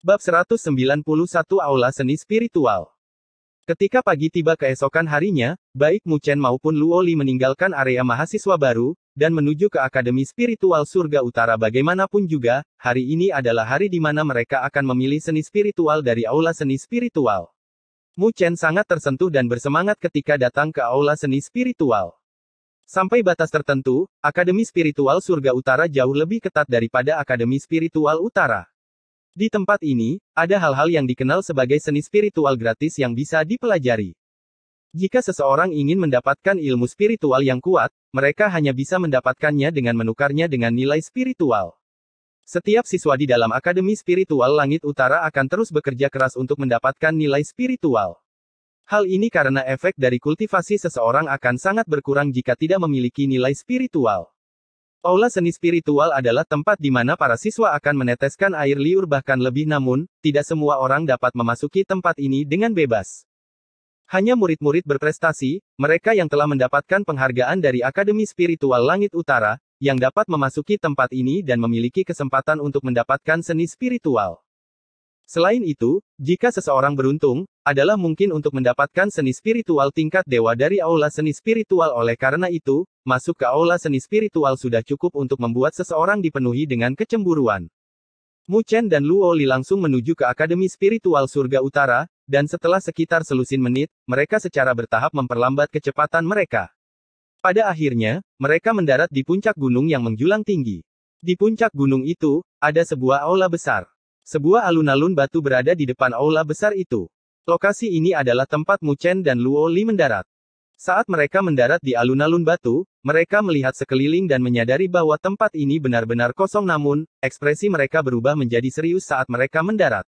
Bab 191 Aula Seni Spiritual Ketika pagi tiba keesokan harinya, baik Mu Chen maupun Luoli meninggalkan area mahasiswa baru, dan menuju ke Akademi Spiritual Surga Utara bagaimanapun juga, hari ini adalah hari di mana mereka akan memilih seni spiritual dari Aula Seni Spiritual. Mu Chen sangat tersentuh dan bersemangat ketika datang ke Aula Seni Spiritual. Sampai batas tertentu, Akademi Spiritual Surga Utara jauh lebih ketat daripada Akademi Spiritual Utara. Di tempat ini, ada hal-hal yang dikenal sebagai seni spiritual gratis yang bisa dipelajari. Jika seseorang ingin mendapatkan ilmu spiritual yang kuat, mereka hanya bisa mendapatkannya dengan menukarnya dengan nilai spiritual. Setiap siswa di dalam Akademi Spiritual Langit Utara akan terus bekerja keras untuk mendapatkan nilai spiritual. Hal ini karena efek dari kultivasi seseorang akan sangat berkurang jika tidak memiliki nilai spiritual. Aula seni spiritual adalah tempat di mana para siswa akan meneteskan air liur bahkan lebih namun, tidak semua orang dapat memasuki tempat ini dengan bebas. Hanya murid-murid berprestasi, mereka yang telah mendapatkan penghargaan dari Akademi Spiritual Langit Utara, yang dapat memasuki tempat ini dan memiliki kesempatan untuk mendapatkan seni spiritual. Selain itu, jika seseorang beruntung, adalah mungkin untuk mendapatkan seni spiritual tingkat dewa dari aula seni spiritual oleh karena itu, masuk ke aula seni spiritual sudah cukup untuk membuat seseorang dipenuhi dengan kecemburuan. Mu Chen dan Luo Li langsung menuju ke Akademi Spiritual Surga Utara, dan setelah sekitar selusin menit, mereka secara bertahap memperlambat kecepatan mereka. Pada akhirnya, mereka mendarat di puncak gunung yang menjulang tinggi. Di puncak gunung itu, ada sebuah aula besar. Sebuah alun-alun batu berada di depan aula besar itu. Lokasi ini adalah tempat Muchen dan Luo Li mendarat. Saat mereka mendarat di alun-alun batu, mereka melihat sekeliling dan menyadari bahwa tempat ini benar-benar kosong namun, ekspresi mereka berubah menjadi serius saat mereka mendarat.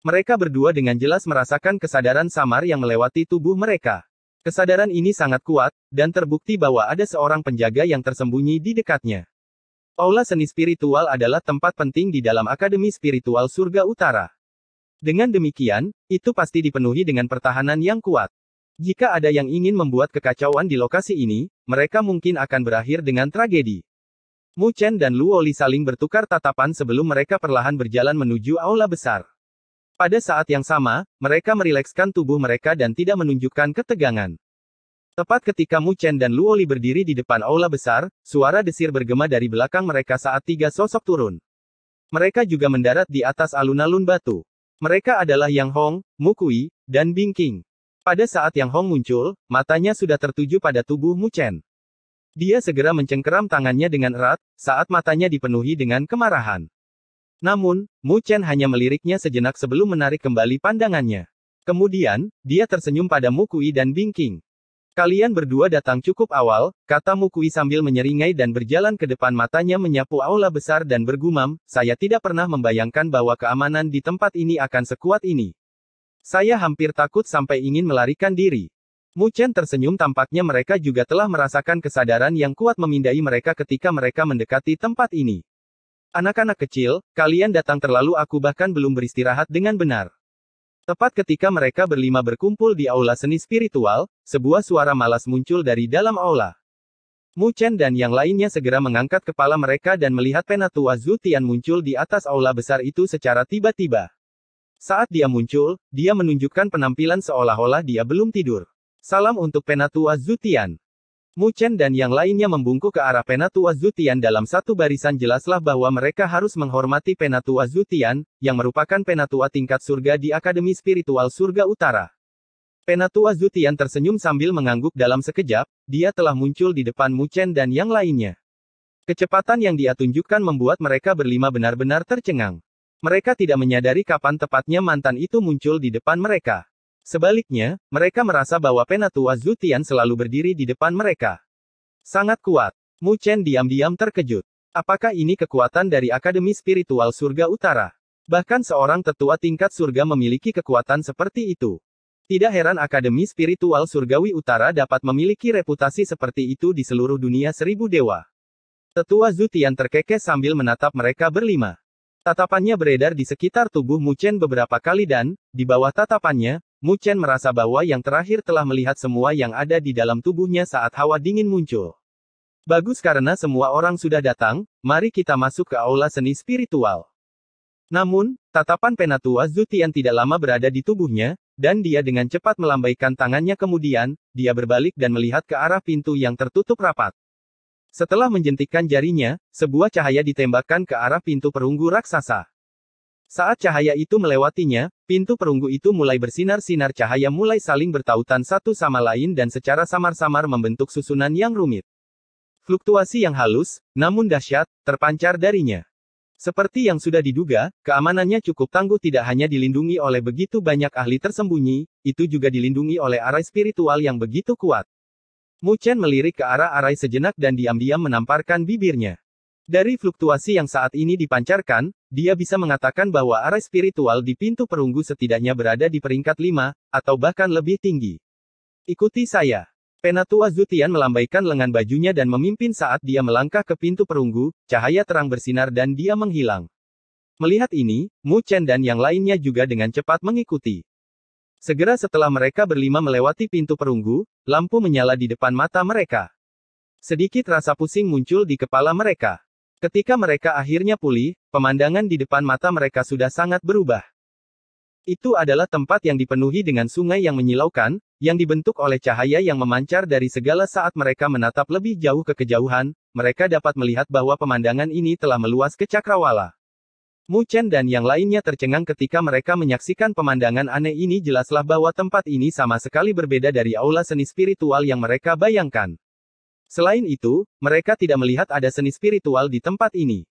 Mereka berdua dengan jelas merasakan kesadaran samar yang melewati tubuh mereka. Kesadaran ini sangat kuat, dan terbukti bahwa ada seorang penjaga yang tersembunyi di dekatnya. Aula seni spiritual adalah tempat penting di dalam Akademi Spiritual Surga Utara. Dengan demikian, itu pasti dipenuhi dengan pertahanan yang kuat. Jika ada yang ingin membuat kekacauan di lokasi ini, mereka mungkin akan berakhir dengan tragedi. Mu Chen dan Luo Li saling bertukar tatapan sebelum mereka perlahan berjalan menuju aula besar. Pada saat yang sama, mereka merilekskan tubuh mereka dan tidak menunjukkan ketegangan. Tepat ketika Mu Chen dan Luoli berdiri di depan aula besar, suara desir bergema dari belakang mereka saat tiga sosok turun. Mereka juga mendarat di atas alun-alun batu. Mereka adalah Yang Hong, Mu Kui, dan Bing King. Pada saat Yang Hong muncul, matanya sudah tertuju pada tubuh Mu Chen. Dia segera mencengkeram tangannya dengan erat, saat matanya dipenuhi dengan kemarahan. Namun, Mu Chen hanya meliriknya sejenak sebelum menarik kembali pandangannya. Kemudian, dia tersenyum pada Mu Kui dan Bing King. Kalian berdua datang cukup awal, kata Mukui sambil menyeringai dan berjalan ke depan matanya menyapu aula besar dan bergumam, saya tidak pernah membayangkan bahwa keamanan di tempat ini akan sekuat ini. Saya hampir takut sampai ingin melarikan diri. Mu Chen tersenyum tampaknya mereka juga telah merasakan kesadaran yang kuat memindai mereka ketika mereka mendekati tempat ini. Anak-anak kecil, kalian datang terlalu aku bahkan belum beristirahat dengan benar. Tepat ketika mereka berlima berkumpul di aula seni spiritual, sebuah suara malas muncul dari dalam aula. Mu Chen dan yang lainnya segera mengangkat kepala mereka dan melihat penatua Zutian muncul di atas aula besar itu secara tiba-tiba. Saat dia muncul, dia menunjukkan penampilan seolah-olah dia belum tidur. Salam untuk penatua Zutian. Mu Chen dan yang lainnya membungkuk ke arah Penatua Zutian dalam satu barisan jelaslah bahwa mereka harus menghormati Penatua Zutian, yang merupakan Penatua tingkat surga di Akademi Spiritual Surga Utara. Penatua Zutian tersenyum sambil mengangguk dalam sekejap, dia telah muncul di depan Mu Chen dan yang lainnya. Kecepatan yang dia tunjukkan membuat mereka berlima benar-benar tercengang. Mereka tidak menyadari kapan tepatnya mantan itu muncul di depan mereka. Sebaliknya, mereka merasa bahwa penatua Zutian selalu berdiri di depan mereka. Sangat kuat. Mu Chen diam-diam terkejut. Apakah ini kekuatan dari Akademi Spiritual Surga Utara? Bahkan seorang tetua tingkat surga memiliki kekuatan seperti itu. Tidak heran Akademi Spiritual Surgawi Utara dapat memiliki reputasi seperti itu di seluruh dunia seribu dewa. Tetua Zutian terkekeh sambil menatap mereka berlima. Tatapannya beredar di sekitar tubuh Mu Chen beberapa kali dan, di bawah tatapannya, Mu Chen merasa bahwa yang terakhir telah melihat semua yang ada di dalam tubuhnya saat hawa dingin muncul. Bagus karena semua orang sudah datang, mari kita masuk ke aula seni spiritual. Namun, tatapan penatua Zutian tidak lama berada di tubuhnya, dan dia dengan cepat melambaikan tangannya kemudian, dia berbalik dan melihat ke arah pintu yang tertutup rapat. Setelah menjentikkan jarinya, sebuah cahaya ditembakkan ke arah pintu perunggu raksasa. Saat cahaya itu melewatinya, pintu perunggu itu mulai bersinar-sinar cahaya mulai saling bertautan satu sama lain dan secara samar-samar membentuk susunan yang rumit. Fluktuasi yang halus, namun dahsyat, terpancar darinya. Seperti yang sudah diduga, keamanannya cukup tangguh tidak hanya dilindungi oleh begitu banyak ahli tersembunyi, itu juga dilindungi oleh arai spiritual yang begitu kuat. Mu Chen melirik ke arah arai sejenak dan diam-diam menamparkan bibirnya. Dari fluktuasi yang saat ini dipancarkan, dia bisa mengatakan bahwa arah spiritual di pintu perunggu setidaknya berada di peringkat 5, atau bahkan lebih tinggi. Ikuti saya. Penatua Zutian melambaikan lengan bajunya dan memimpin saat dia melangkah ke pintu perunggu, cahaya terang bersinar dan dia menghilang. Melihat ini, Mu Chen dan yang lainnya juga dengan cepat mengikuti. Segera setelah mereka berlima melewati pintu perunggu, lampu menyala di depan mata mereka. Sedikit rasa pusing muncul di kepala mereka. Ketika mereka akhirnya pulih, pemandangan di depan mata mereka sudah sangat berubah. Itu adalah tempat yang dipenuhi dengan sungai yang menyilaukan, yang dibentuk oleh cahaya yang memancar dari segala saat mereka menatap lebih jauh ke kejauhan, mereka dapat melihat bahwa pemandangan ini telah meluas ke cakrawala. Mu Chen dan yang lainnya tercengang ketika mereka menyaksikan pemandangan aneh ini jelaslah bahwa tempat ini sama sekali berbeda dari aula seni spiritual yang mereka bayangkan. Selain itu, mereka tidak melihat ada seni spiritual di tempat ini.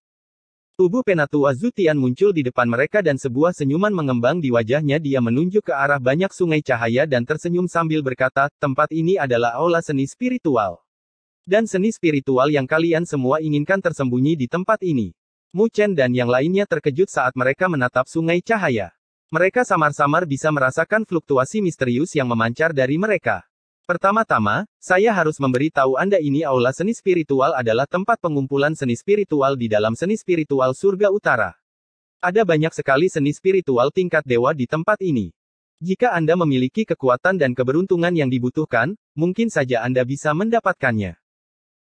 Tubuh Penatua Zutian muncul di depan mereka dan sebuah senyuman mengembang di wajahnya dia menunjuk ke arah banyak sungai cahaya dan tersenyum sambil berkata, tempat ini adalah aula seni spiritual. Dan seni spiritual yang kalian semua inginkan tersembunyi di tempat ini. Mu Chen dan yang lainnya terkejut saat mereka menatap sungai cahaya. Mereka samar-samar bisa merasakan fluktuasi misterius yang memancar dari mereka. Pertama-tama, saya harus memberi tahu Anda ini aula seni spiritual adalah tempat pengumpulan seni spiritual di dalam seni spiritual surga utara. Ada banyak sekali seni spiritual tingkat dewa di tempat ini. Jika Anda memiliki kekuatan dan keberuntungan yang dibutuhkan, mungkin saja Anda bisa mendapatkannya.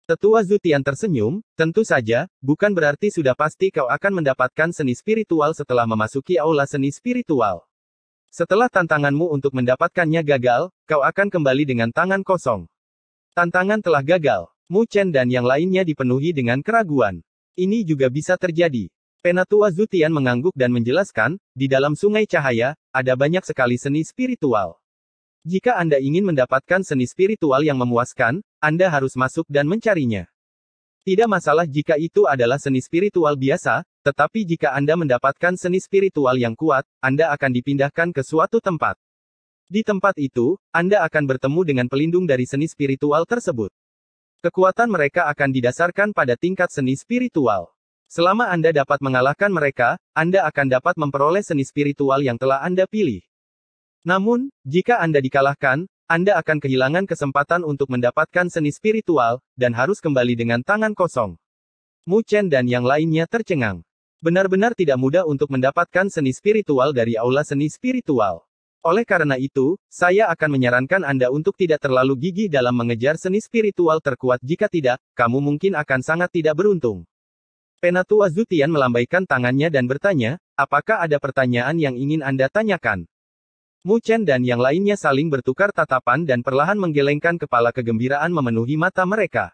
Tetua Zutian tersenyum, tentu saja, bukan berarti sudah pasti kau akan mendapatkan seni spiritual setelah memasuki aula seni spiritual. Setelah tantanganmu untuk mendapatkannya gagal, kau akan kembali dengan tangan kosong. Tantangan telah gagal. Mu Chen dan yang lainnya dipenuhi dengan keraguan. Ini juga bisa terjadi. Penatua Zutian mengangguk dan menjelaskan, di dalam sungai cahaya, ada banyak sekali seni spiritual. Jika Anda ingin mendapatkan seni spiritual yang memuaskan, Anda harus masuk dan mencarinya. Tidak masalah jika itu adalah seni spiritual biasa, tetapi jika Anda mendapatkan seni spiritual yang kuat, Anda akan dipindahkan ke suatu tempat. Di tempat itu, Anda akan bertemu dengan pelindung dari seni spiritual tersebut. Kekuatan mereka akan didasarkan pada tingkat seni spiritual. Selama Anda dapat mengalahkan mereka, Anda akan dapat memperoleh seni spiritual yang telah Anda pilih. Namun, jika Anda dikalahkan, Anda akan kehilangan kesempatan untuk mendapatkan seni spiritual, dan harus kembali dengan tangan kosong. Mu Chen dan yang lainnya tercengang. Benar-benar tidak mudah untuk mendapatkan seni spiritual dari aula seni spiritual. Oleh karena itu, saya akan menyarankan Anda untuk tidak terlalu gigih dalam mengejar seni spiritual terkuat jika tidak, kamu mungkin akan sangat tidak beruntung. Penatua Zutian melambaikan tangannya dan bertanya, apakah ada pertanyaan yang ingin Anda tanyakan? Mu Chen dan yang lainnya saling bertukar tatapan dan perlahan menggelengkan kepala kegembiraan memenuhi mata mereka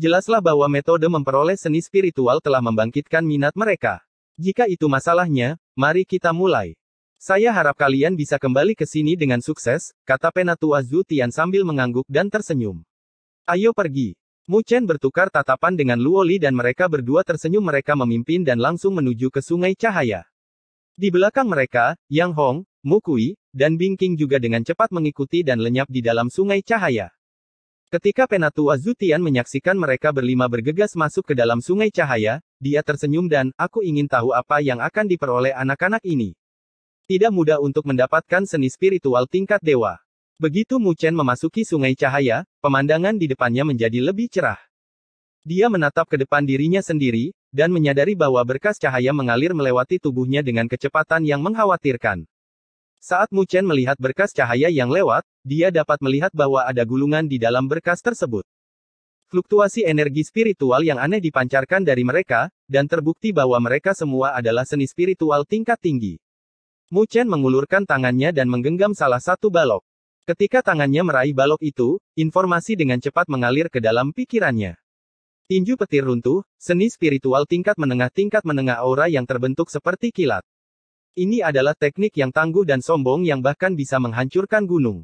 jelaslah bahwa metode memperoleh seni spiritual telah membangkitkan minat mereka. Jika itu masalahnya, mari kita mulai. Saya harap kalian bisa kembali ke sini dengan sukses, kata Penatua Zutian sambil mengangguk dan tersenyum. Ayo pergi. Mu Chen bertukar tatapan dengan Luoli dan mereka berdua tersenyum mereka memimpin dan langsung menuju ke sungai cahaya. Di belakang mereka, Yang Hong, Mu Kui, dan Bing Bingking juga dengan cepat mengikuti dan lenyap di dalam sungai cahaya. Ketika Penatua Zutian menyaksikan mereka berlima bergegas masuk ke dalam sungai cahaya, dia tersenyum dan, aku ingin tahu apa yang akan diperoleh anak-anak ini. Tidak mudah untuk mendapatkan seni spiritual tingkat dewa. Begitu Mu Chen memasuki sungai cahaya, pemandangan di depannya menjadi lebih cerah. Dia menatap ke depan dirinya sendiri, dan menyadari bahwa berkas cahaya mengalir melewati tubuhnya dengan kecepatan yang mengkhawatirkan. Saat Mu Chen melihat berkas cahaya yang lewat, dia dapat melihat bahwa ada gulungan di dalam berkas tersebut. Fluktuasi energi spiritual yang aneh dipancarkan dari mereka, dan terbukti bahwa mereka semua adalah seni spiritual tingkat tinggi. Mu Chen mengulurkan tangannya dan menggenggam salah satu balok. Ketika tangannya meraih balok itu, informasi dengan cepat mengalir ke dalam pikirannya. Tinju petir runtuh, seni spiritual tingkat menengah tingkat menengah aura yang terbentuk seperti kilat. Ini adalah teknik yang tangguh dan sombong yang bahkan bisa menghancurkan gunung.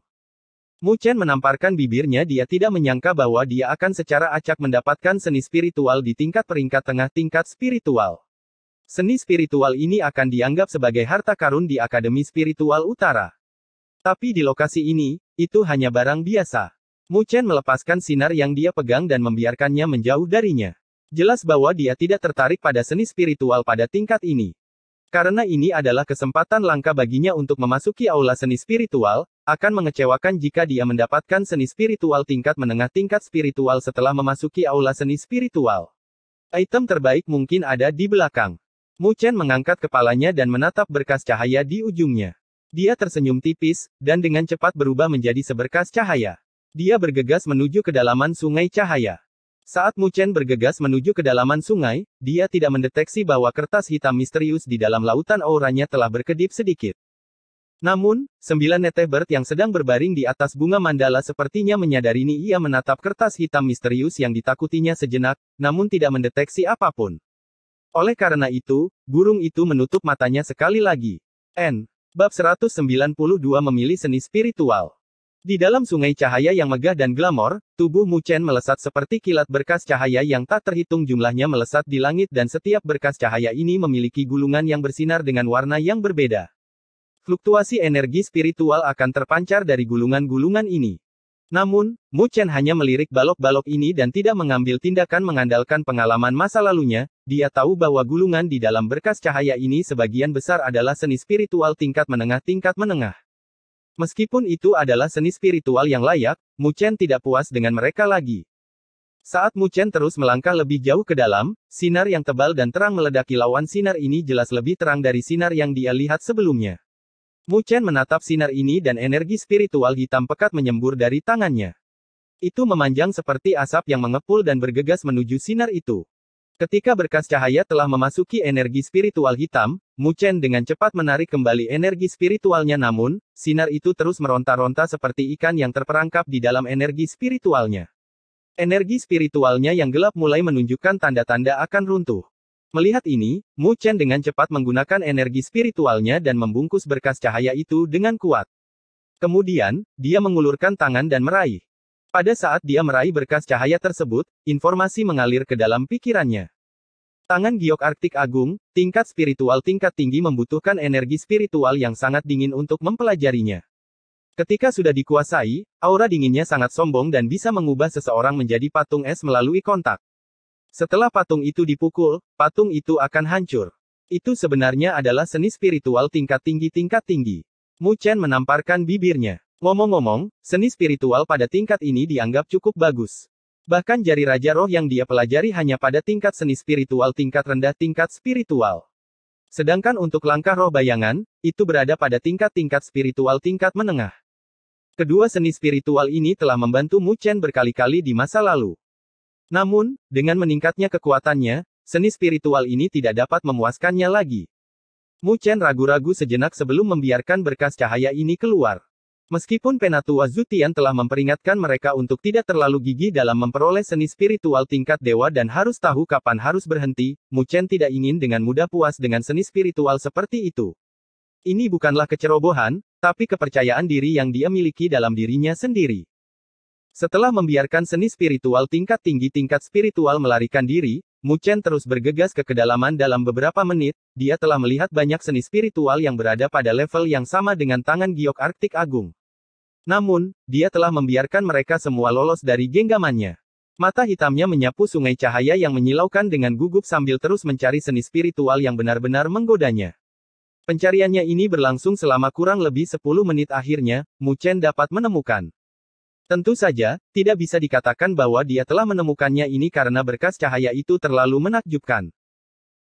Mu Chen menamparkan bibirnya dia tidak menyangka bahwa dia akan secara acak mendapatkan seni spiritual di tingkat peringkat tengah tingkat spiritual. Seni spiritual ini akan dianggap sebagai harta karun di Akademi Spiritual Utara. Tapi di lokasi ini, itu hanya barang biasa. Mu Chen melepaskan sinar yang dia pegang dan membiarkannya menjauh darinya. Jelas bahwa dia tidak tertarik pada seni spiritual pada tingkat ini. Karena ini adalah kesempatan langka baginya untuk memasuki aula seni spiritual, akan mengecewakan jika dia mendapatkan seni spiritual tingkat menengah tingkat spiritual setelah memasuki aula seni spiritual. Item terbaik mungkin ada di belakang. Mu Chen mengangkat kepalanya dan menatap berkas cahaya di ujungnya. Dia tersenyum tipis, dan dengan cepat berubah menjadi seberkas cahaya. Dia bergegas menuju kedalaman sungai cahaya. Saat Mu Chen bergegas menuju kedalaman sungai, dia tidak mendeteksi bahwa kertas hitam misterius di dalam lautan auranya telah berkedip sedikit. Namun, sembilan netebert yang sedang berbaring di atas bunga mandala sepertinya menyadari ini ia menatap kertas hitam misterius yang ditakutinya sejenak, namun tidak mendeteksi apapun. Oleh karena itu, burung itu menutup matanya sekali lagi. N. Bab 192 memilih seni spiritual. Di dalam sungai cahaya yang megah dan glamor, tubuh Mu Chen melesat seperti kilat berkas cahaya yang tak terhitung jumlahnya melesat di langit dan setiap berkas cahaya ini memiliki gulungan yang bersinar dengan warna yang berbeda. Fluktuasi energi spiritual akan terpancar dari gulungan-gulungan ini. Namun, Mu Chen hanya melirik balok-balok ini dan tidak mengambil tindakan mengandalkan pengalaman masa lalunya, dia tahu bahwa gulungan di dalam berkas cahaya ini sebagian besar adalah seni spiritual tingkat menengah-tingkat menengah. Meskipun itu adalah seni spiritual yang layak, Mu Chen tidak puas dengan mereka lagi. Saat Mu Chen terus melangkah lebih jauh ke dalam, sinar yang tebal dan terang meledaki lawan sinar ini jelas lebih terang dari sinar yang dia lihat sebelumnya. Mu Chen menatap sinar ini dan energi spiritual hitam pekat menyembur dari tangannya. Itu memanjang seperti asap yang mengepul dan bergegas menuju sinar itu. Ketika berkas cahaya telah memasuki energi spiritual hitam, Muchen dengan cepat menarik kembali energi spiritualnya namun, sinar itu terus meronta-ronta seperti ikan yang terperangkap di dalam energi spiritualnya. Energi spiritualnya yang gelap mulai menunjukkan tanda-tanda akan runtuh. Melihat ini, Mu Chen dengan cepat menggunakan energi spiritualnya dan membungkus berkas cahaya itu dengan kuat. Kemudian, dia mengulurkan tangan dan meraih. Pada saat dia meraih berkas cahaya tersebut, informasi mengalir ke dalam pikirannya. Tangan giok Arktik Agung, tingkat spiritual tingkat tinggi membutuhkan energi spiritual yang sangat dingin untuk mempelajarinya. Ketika sudah dikuasai, aura dinginnya sangat sombong dan bisa mengubah seseorang menjadi patung es melalui kontak. Setelah patung itu dipukul, patung itu akan hancur. Itu sebenarnya adalah seni spiritual tingkat tinggi tingkat tinggi. Mu Chen menamparkan bibirnya. Ngomong-ngomong, seni spiritual pada tingkat ini dianggap cukup bagus. Bahkan jari raja roh yang dia pelajari hanya pada tingkat seni spiritual tingkat rendah tingkat spiritual. Sedangkan untuk langkah roh bayangan, itu berada pada tingkat-tingkat spiritual tingkat menengah. Kedua seni spiritual ini telah membantu Mu Chen berkali-kali di masa lalu. Namun, dengan meningkatnya kekuatannya, seni spiritual ini tidak dapat memuaskannya lagi. Mu Chen ragu-ragu sejenak sebelum membiarkan berkas cahaya ini keluar. Meskipun Penatua Zutian telah memperingatkan mereka untuk tidak terlalu gigih dalam memperoleh seni spiritual tingkat dewa dan harus tahu kapan harus berhenti, Muchen tidak ingin dengan mudah puas dengan seni spiritual seperti itu. Ini bukanlah kecerobohan, tapi kepercayaan diri yang dia miliki dalam dirinya sendiri. Setelah membiarkan seni spiritual tingkat tinggi tingkat spiritual melarikan diri, Mu Chen terus bergegas ke kedalaman dalam beberapa menit, dia telah melihat banyak seni spiritual yang berada pada level yang sama dengan tangan giok Arktik Agung. Namun, dia telah membiarkan mereka semua lolos dari genggamannya. Mata hitamnya menyapu sungai cahaya yang menyilaukan dengan gugup sambil terus mencari seni spiritual yang benar-benar menggodanya. Pencariannya ini berlangsung selama kurang lebih 10 menit akhirnya, Mu Chen dapat menemukan Tentu saja, tidak bisa dikatakan bahwa dia telah menemukannya ini karena berkas cahaya itu terlalu menakjubkan.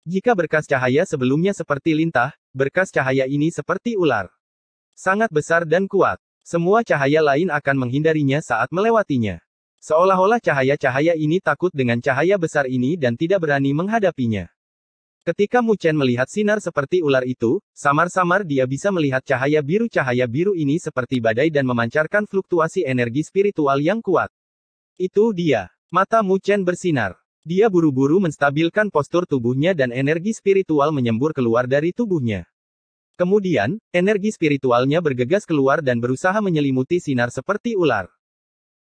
Jika berkas cahaya sebelumnya seperti lintah, berkas cahaya ini seperti ular. Sangat besar dan kuat. Semua cahaya lain akan menghindarinya saat melewatinya. Seolah-olah cahaya-cahaya ini takut dengan cahaya besar ini dan tidak berani menghadapinya. Ketika Mu Chen melihat sinar seperti ular itu, samar-samar dia bisa melihat cahaya biru. Cahaya biru ini seperti badai dan memancarkan fluktuasi energi spiritual yang kuat. Itu dia. Mata Mu Chen bersinar. Dia buru-buru menstabilkan postur tubuhnya dan energi spiritual menyembur keluar dari tubuhnya. Kemudian, energi spiritualnya bergegas keluar dan berusaha menyelimuti sinar seperti ular.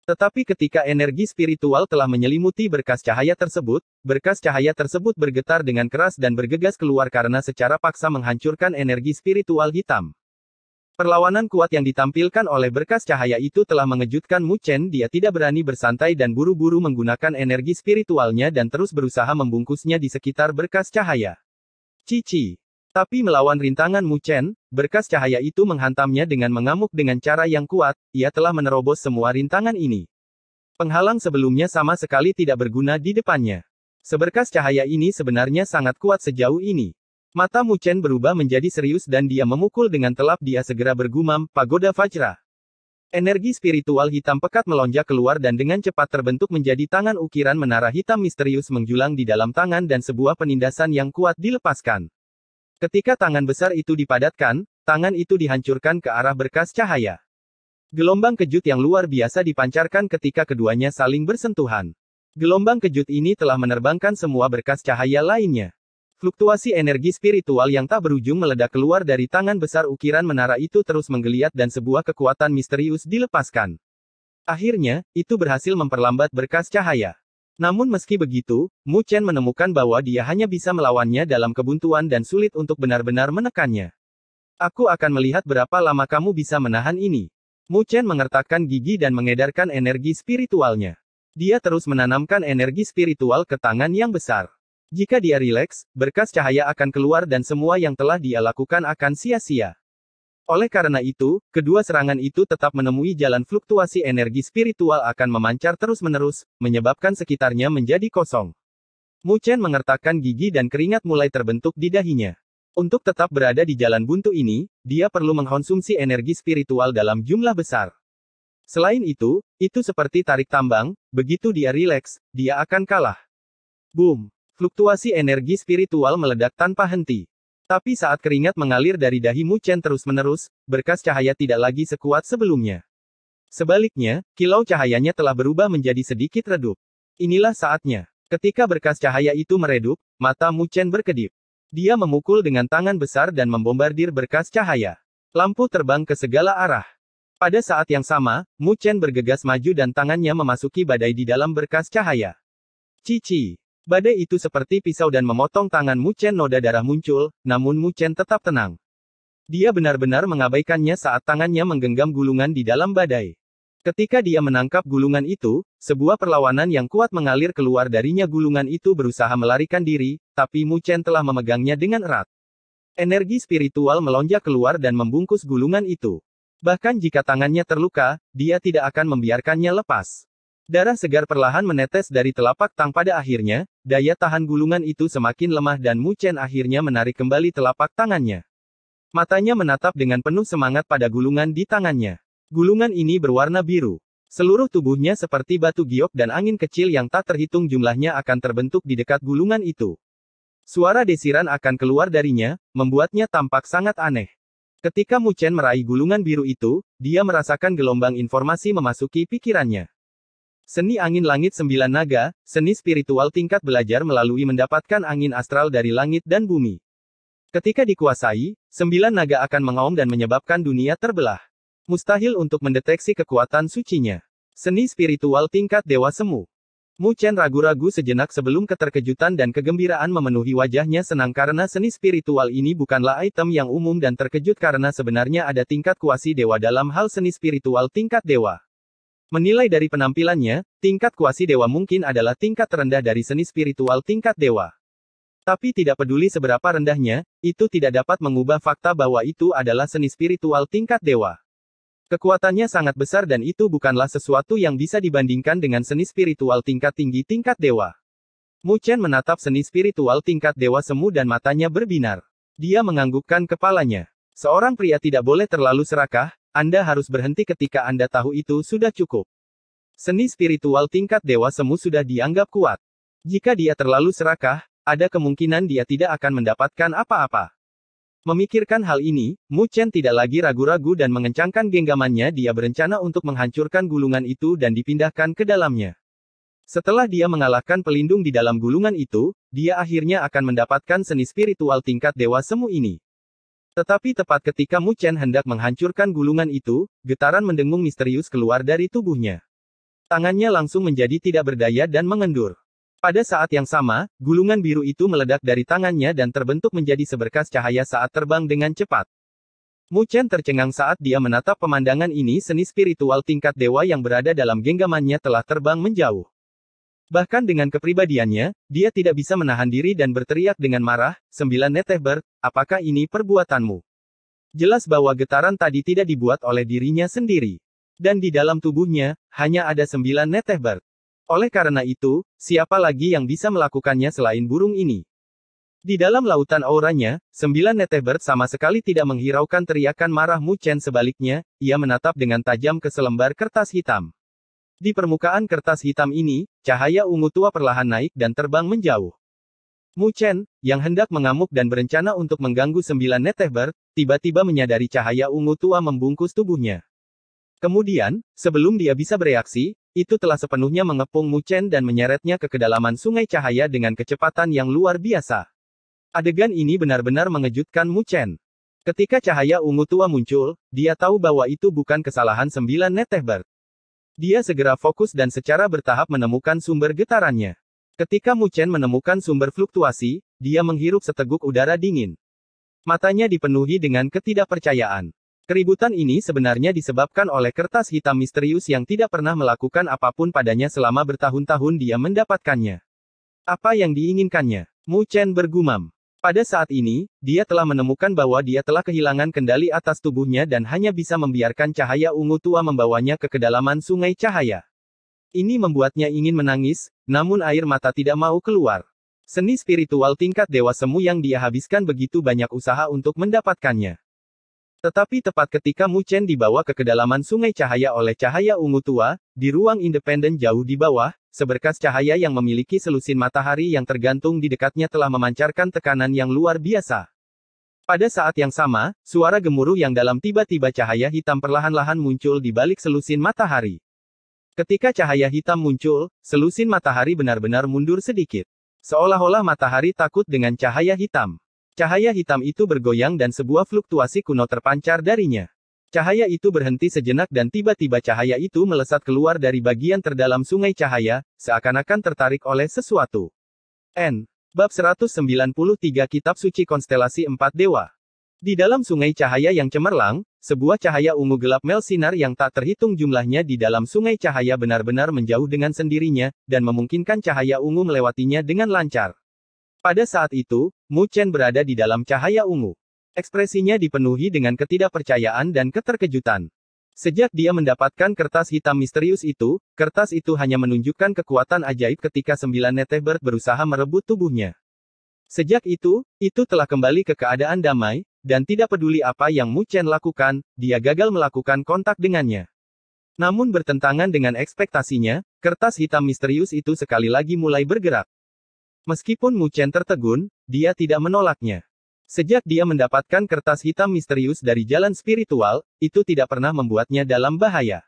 Tetapi ketika energi spiritual telah menyelimuti berkas cahaya tersebut, berkas cahaya tersebut bergetar dengan keras dan bergegas keluar karena secara paksa menghancurkan energi spiritual hitam. Perlawanan kuat yang ditampilkan oleh berkas cahaya itu telah mengejutkan Mu Chen dia tidak berani bersantai dan buru-buru menggunakan energi spiritualnya dan terus berusaha membungkusnya di sekitar berkas cahaya. Cici. Tapi melawan rintangan Mu Chen, berkas cahaya itu menghantamnya dengan mengamuk dengan cara yang kuat, ia telah menerobos semua rintangan ini. Penghalang sebelumnya sama sekali tidak berguna di depannya. Seberkas cahaya ini sebenarnya sangat kuat sejauh ini. Mata Mu Chen berubah menjadi serius dan dia memukul dengan telap dia segera bergumam, Pagoda Fajra. Energi spiritual hitam pekat melonjak keluar dan dengan cepat terbentuk menjadi tangan ukiran menara hitam misterius menjulang di dalam tangan dan sebuah penindasan yang kuat dilepaskan. Ketika tangan besar itu dipadatkan, tangan itu dihancurkan ke arah berkas cahaya. Gelombang kejut yang luar biasa dipancarkan ketika keduanya saling bersentuhan. Gelombang kejut ini telah menerbangkan semua berkas cahaya lainnya. Fluktuasi energi spiritual yang tak berujung meledak keluar dari tangan besar ukiran menara itu terus menggeliat dan sebuah kekuatan misterius dilepaskan. Akhirnya, itu berhasil memperlambat berkas cahaya. Namun meski begitu, Mu Chen menemukan bahwa dia hanya bisa melawannya dalam kebuntuan dan sulit untuk benar-benar menekannya. Aku akan melihat berapa lama kamu bisa menahan ini. Mu Chen mengertakkan gigi dan mengedarkan energi spiritualnya. Dia terus menanamkan energi spiritual ke tangan yang besar. Jika dia rileks, berkas cahaya akan keluar dan semua yang telah dia lakukan akan sia-sia. Oleh karena itu, kedua serangan itu tetap menemui jalan fluktuasi energi spiritual akan memancar terus-menerus, menyebabkan sekitarnya menjadi kosong. Mu Chen mengertakkan gigi dan keringat mulai terbentuk di dahinya. Untuk tetap berada di jalan buntu ini, dia perlu mengkonsumsi energi spiritual dalam jumlah besar. Selain itu, itu seperti tarik tambang, begitu dia rileks, dia akan kalah. Boom! Fluktuasi energi spiritual meledak tanpa henti. Tapi saat keringat mengalir dari dahi Chen terus-menerus, berkas cahaya tidak lagi sekuat sebelumnya. Sebaliknya, kilau cahayanya telah berubah menjadi sedikit redup. Inilah saatnya. Ketika berkas cahaya itu meredup, mata Mu Chen berkedip. Dia memukul dengan tangan besar dan membombardir berkas cahaya. Lampu terbang ke segala arah. Pada saat yang sama, Mu Chen bergegas maju dan tangannya memasuki badai di dalam berkas cahaya. Cici, Badai itu seperti pisau dan memotong tangan Mucen noda darah muncul, namun Mucen tetap tenang. Dia benar-benar mengabaikannya saat tangannya menggenggam gulungan di dalam badai. Ketika dia menangkap gulungan itu, sebuah perlawanan yang kuat mengalir keluar darinya gulungan itu berusaha melarikan diri, tapi Mucen telah memegangnya dengan erat. Energi spiritual melonjak keluar dan membungkus gulungan itu. Bahkan jika tangannya terluka, dia tidak akan membiarkannya lepas. Darah segar perlahan menetes dari telapak tang pada akhirnya, daya tahan gulungan itu semakin lemah dan Mu Chen akhirnya menarik kembali telapak tangannya. Matanya menatap dengan penuh semangat pada gulungan di tangannya. Gulungan ini berwarna biru. Seluruh tubuhnya seperti batu giok dan angin kecil yang tak terhitung jumlahnya akan terbentuk di dekat gulungan itu. Suara desiran akan keluar darinya, membuatnya tampak sangat aneh. Ketika Mu Chen meraih gulungan biru itu, dia merasakan gelombang informasi memasuki pikirannya. Seni angin langit sembilan naga, seni spiritual tingkat belajar melalui mendapatkan angin astral dari langit dan bumi. Ketika dikuasai, sembilan naga akan mengaum dan menyebabkan dunia terbelah. Mustahil untuk mendeteksi kekuatan sucinya. Seni spiritual tingkat dewa semu. Mu Chen ragu-ragu sejenak sebelum keterkejutan dan kegembiraan memenuhi wajahnya senang karena seni spiritual ini bukanlah item yang umum dan terkejut karena sebenarnya ada tingkat kuasi dewa dalam hal seni spiritual tingkat dewa. Menilai dari penampilannya, tingkat kuasi dewa mungkin adalah tingkat terendah dari seni spiritual tingkat dewa. Tapi tidak peduli seberapa rendahnya, itu tidak dapat mengubah fakta bahwa itu adalah seni spiritual tingkat dewa. Kekuatannya sangat besar dan itu bukanlah sesuatu yang bisa dibandingkan dengan seni spiritual tingkat tinggi tingkat dewa. Mu Chen menatap seni spiritual tingkat dewa semu dan matanya berbinar. Dia menganggukkan kepalanya. Seorang pria tidak boleh terlalu serakah, anda harus berhenti ketika Anda tahu itu sudah cukup. Seni spiritual tingkat dewa semu sudah dianggap kuat. Jika dia terlalu serakah, ada kemungkinan dia tidak akan mendapatkan apa-apa. Memikirkan hal ini, Mu Chen tidak lagi ragu-ragu dan mengencangkan genggamannya dia berencana untuk menghancurkan gulungan itu dan dipindahkan ke dalamnya. Setelah dia mengalahkan pelindung di dalam gulungan itu, dia akhirnya akan mendapatkan seni spiritual tingkat dewa semu ini. Tetapi tepat ketika Mu Chen hendak menghancurkan gulungan itu, getaran mendengung misterius keluar dari tubuhnya. Tangannya langsung menjadi tidak berdaya dan mengendur. Pada saat yang sama, gulungan biru itu meledak dari tangannya dan terbentuk menjadi seberkas cahaya saat terbang dengan cepat. Mu Chen tercengang saat dia menatap pemandangan ini seni spiritual tingkat dewa yang berada dalam genggamannya telah terbang menjauh. Bahkan dengan kepribadiannya, dia tidak bisa menahan diri dan berteriak dengan marah, sembilan Netehber, apakah ini perbuatanmu? Jelas bahwa getaran tadi tidak dibuat oleh dirinya sendiri. Dan di dalam tubuhnya, hanya ada sembilan Netehber. Oleh karena itu, siapa lagi yang bisa melakukannya selain burung ini? Di dalam lautan auranya, sembilan Netehber sama sekali tidak menghiraukan teriakan marah Mu Chen sebaliknya, ia menatap dengan tajam ke selembar kertas hitam. Di permukaan kertas hitam ini, cahaya ungu tua perlahan naik dan terbang menjauh. Mu Chen, yang hendak mengamuk dan berencana untuk mengganggu sembilan Netehber tiba-tiba menyadari cahaya ungu tua membungkus tubuhnya. Kemudian, sebelum dia bisa bereaksi, itu telah sepenuhnya mengepung Mu Chen dan menyeretnya ke kedalaman sungai cahaya dengan kecepatan yang luar biasa. Adegan ini benar-benar mengejutkan Mu Chen. Ketika cahaya ungu tua muncul, dia tahu bahwa itu bukan kesalahan sembilan Netehber. Dia segera fokus dan secara bertahap menemukan sumber getarannya. Ketika Mu Chen menemukan sumber fluktuasi, dia menghirup seteguk udara dingin. Matanya dipenuhi dengan ketidakpercayaan. Keributan ini sebenarnya disebabkan oleh kertas hitam misterius yang tidak pernah melakukan apapun padanya selama bertahun-tahun dia mendapatkannya. Apa yang diinginkannya? Mu Chen bergumam. Pada saat ini, dia telah menemukan bahwa dia telah kehilangan kendali atas tubuhnya dan hanya bisa membiarkan cahaya ungu tua membawanya ke kedalaman sungai cahaya. Ini membuatnya ingin menangis, namun air mata tidak mau keluar. Seni spiritual tingkat dewa semu yang dia habiskan begitu banyak usaha untuk mendapatkannya. Tetapi tepat ketika Mu Chen dibawa ke kedalaman sungai cahaya oleh cahaya ungu tua, di ruang independen jauh di bawah, seberkas cahaya yang memiliki selusin matahari yang tergantung di dekatnya telah memancarkan tekanan yang luar biasa. Pada saat yang sama, suara gemuruh yang dalam tiba-tiba cahaya hitam perlahan-lahan muncul di balik selusin matahari. Ketika cahaya hitam muncul, selusin matahari benar-benar mundur sedikit. Seolah-olah matahari takut dengan cahaya hitam. Cahaya hitam itu bergoyang dan sebuah fluktuasi kuno terpancar darinya. Cahaya itu berhenti sejenak dan tiba-tiba cahaya itu melesat keluar dari bagian terdalam sungai cahaya, seakan-akan tertarik oleh sesuatu. N. Bab 193 Kitab Suci Konstelasi Empat Dewa Di dalam sungai cahaya yang cemerlang, sebuah cahaya ungu gelap mel sinar yang tak terhitung jumlahnya di dalam sungai cahaya benar-benar menjauh dengan sendirinya, dan memungkinkan cahaya ungu melewatinya dengan lancar. Pada saat itu, Mu Chen berada di dalam cahaya ungu. Ekspresinya dipenuhi dengan ketidakpercayaan dan keterkejutan. Sejak dia mendapatkan kertas hitam misterius itu, kertas itu hanya menunjukkan kekuatan ajaib ketika sembilan netebert berusaha merebut tubuhnya. Sejak itu, itu telah kembali ke keadaan damai, dan tidak peduli apa yang Mu Chen lakukan, dia gagal melakukan kontak dengannya. Namun bertentangan dengan ekspektasinya, kertas hitam misterius itu sekali lagi mulai bergerak. Meskipun Mu Chen tertegun, dia tidak menolaknya. Sejak dia mendapatkan kertas hitam misterius dari jalan spiritual, itu tidak pernah membuatnya dalam bahaya.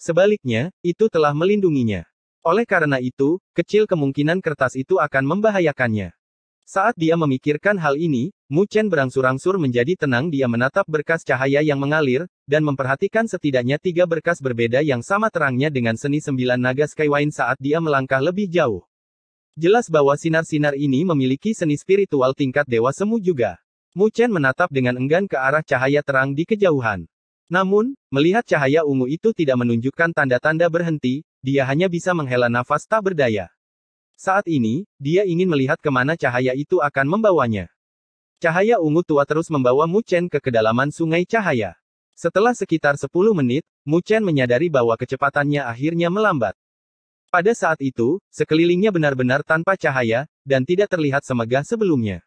Sebaliknya, itu telah melindunginya. Oleh karena itu, kecil kemungkinan kertas itu akan membahayakannya. Saat dia memikirkan hal ini, Mu Chen berangsur-angsur menjadi tenang dia menatap berkas cahaya yang mengalir, dan memperhatikan setidaknya tiga berkas berbeda yang sama terangnya dengan seni sembilan naga Skywine saat dia melangkah lebih jauh. Jelas bahwa sinar-sinar ini memiliki seni spiritual tingkat dewa semu juga. Mu Chen menatap dengan enggan ke arah cahaya terang di kejauhan. Namun, melihat cahaya ungu itu tidak menunjukkan tanda-tanda berhenti, dia hanya bisa menghela nafas tak berdaya. Saat ini, dia ingin melihat kemana cahaya itu akan membawanya. Cahaya ungu tua terus membawa Mu Chen ke kedalaman sungai cahaya. Setelah sekitar 10 menit, Mu Chen menyadari bahwa kecepatannya akhirnya melambat. Pada saat itu, sekelilingnya benar-benar tanpa cahaya, dan tidak terlihat semegah sebelumnya.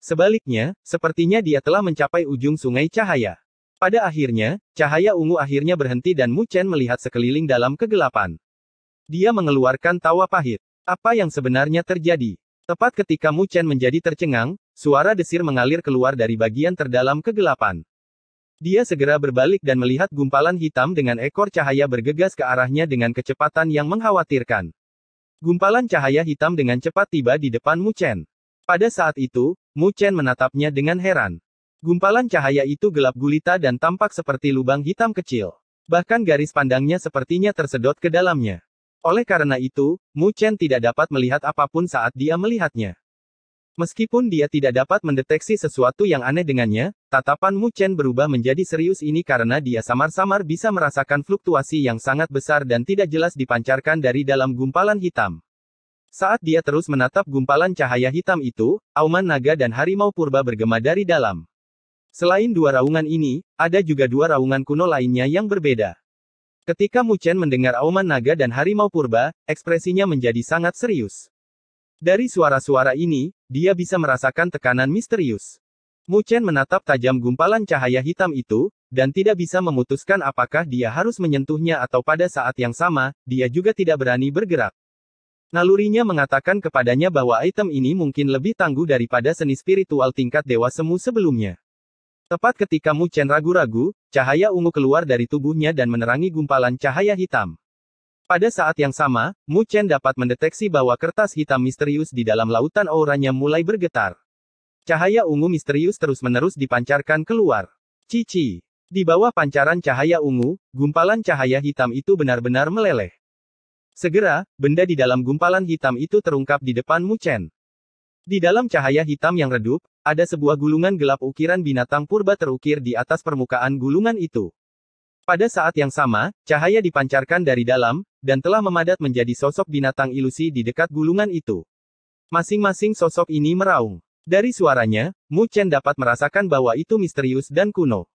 Sebaliknya, sepertinya dia telah mencapai ujung sungai cahaya. Pada akhirnya, cahaya ungu akhirnya berhenti dan Mu Chen melihat sekeliling dalam kegelapan. Dia mengeluarkan tawa pahit. Apa yang sebenarnya terjadi? Tepat ketika Mu Chen menjadi tercengang, suara desir mengalir keluar dari bagian terdalam kegelapan. Dia segera berbalik dan melihat gumpalan hitam dengan ekor cahaya bergegas ke arahnya dengan kecepatan yang mengkhawatirkan. Gumpalan cahaya hitam dengan cepat tiba di depan Mu Chen. Pada saat itu, Mu Chen menatapnya dengan heran. Gumpalan cahaya itu gelap gulita dan tampak seperti lubang hitam kecil. Bahkan garis pandangnya sepertinya tersedot ke dalamnya. Oleh karena itu, Mu Chen tidak dapat melihat apapun saat dia melihatnya. Meskipun dia tidak dapat mendeteksi sesuatu yang aneh dengannya, tatapan Mu Chen berubah menjadi serius ini karena dia samar-samar bisa merasakan fluktuasi yang sangat besar dan tidak jelas dipancarkan dari dalam gumpalan hitam. Saat dia terus menatap gumpalan cahaya hitam itu, auman naga dan harimau purba bergema dari dalam. Selain dua raungan ini, ada juga dua raungan kuno lainnya yang berbeda. Ketika Mu Chen mendengar auman naga dan harimau purba, ekspresinya menjadi sangat serius. Dari suara-suara ini, dia bisa merasakan tekanan misterius. Mu Chen menatap tajam gumpalan cahaya hitam itu, dan tidak bisa memutuskan apakah dia harus menyentuhnya atau pada saat yang sama, dia juga tidak berani bergerak. Nalurinya mengatakan kepadanya bahwa item ini mungkin lebih tangguh daripada seni spiritual tingkat dewa semu sebelumnya. Tepat ketika Mu Chen ragu-ragu, cahaya ungu keluar dari tubuhnya dan menerangi gumpalan cahaya hitam. Pada saat yang sama, Mu Chen dapat mendeteksi bahwa kertas hitam misterius di dalam lautan auranya mulai bergetar. Cahaya ungu misterius terus-menerus dipancarkan keluar. Cici. Di bawah pancaran cahaya ungu, gumpalan cahaya hitam itu benar-benar meleleh. Segera, benda di dalam gumpalan hitam itu terungkap di depan Mu Chen. Di dalam cahaya hitam yang redup, ada sebuah gulungan gelap ukiran binatang purba terukir di atas permukaan gulungan itu. Pada saat yang sama, cahaya dipancarkan dari dalam, dan telah memadat menjadi sosok binatang ilusi di dekat gulungan itu. Masing-masing sosok ini meraung. Dari suaranya, Mu Chen dapat merasakan bahwa itu misterius dan kuno.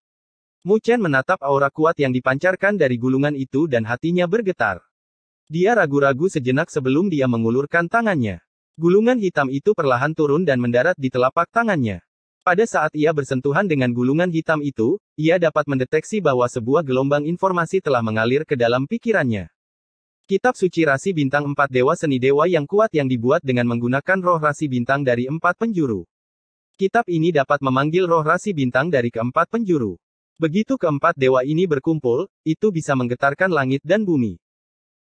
Mu Chen menatap aura kuat yang dipancarkan dari gulungan itu dan hatinya bergetar. Dia ragu-ragu sejenak sebelum dia mengulurkan tangannya. Gulungan hitam itu perlahan turun dan mendarat di telapak tangannya. Pada saat ia bersentuhan dengan gulungan hitam itu, ia dapat mendeteksi bahwa sebuah gelombang informasi telah mengalir ke dalam pikirannya. Kitab suci rasi bintang empat dewa seni dewa yang kuat yang dibuat dengan menggunakan roh rasi bintang dari empat penjuru. Kitab ini dapat memanggil roh rasi bintang dari keempat penjuru. Begitu keempat dewa ini berkumpul, itu bisa menggetarkan langit dan bumi.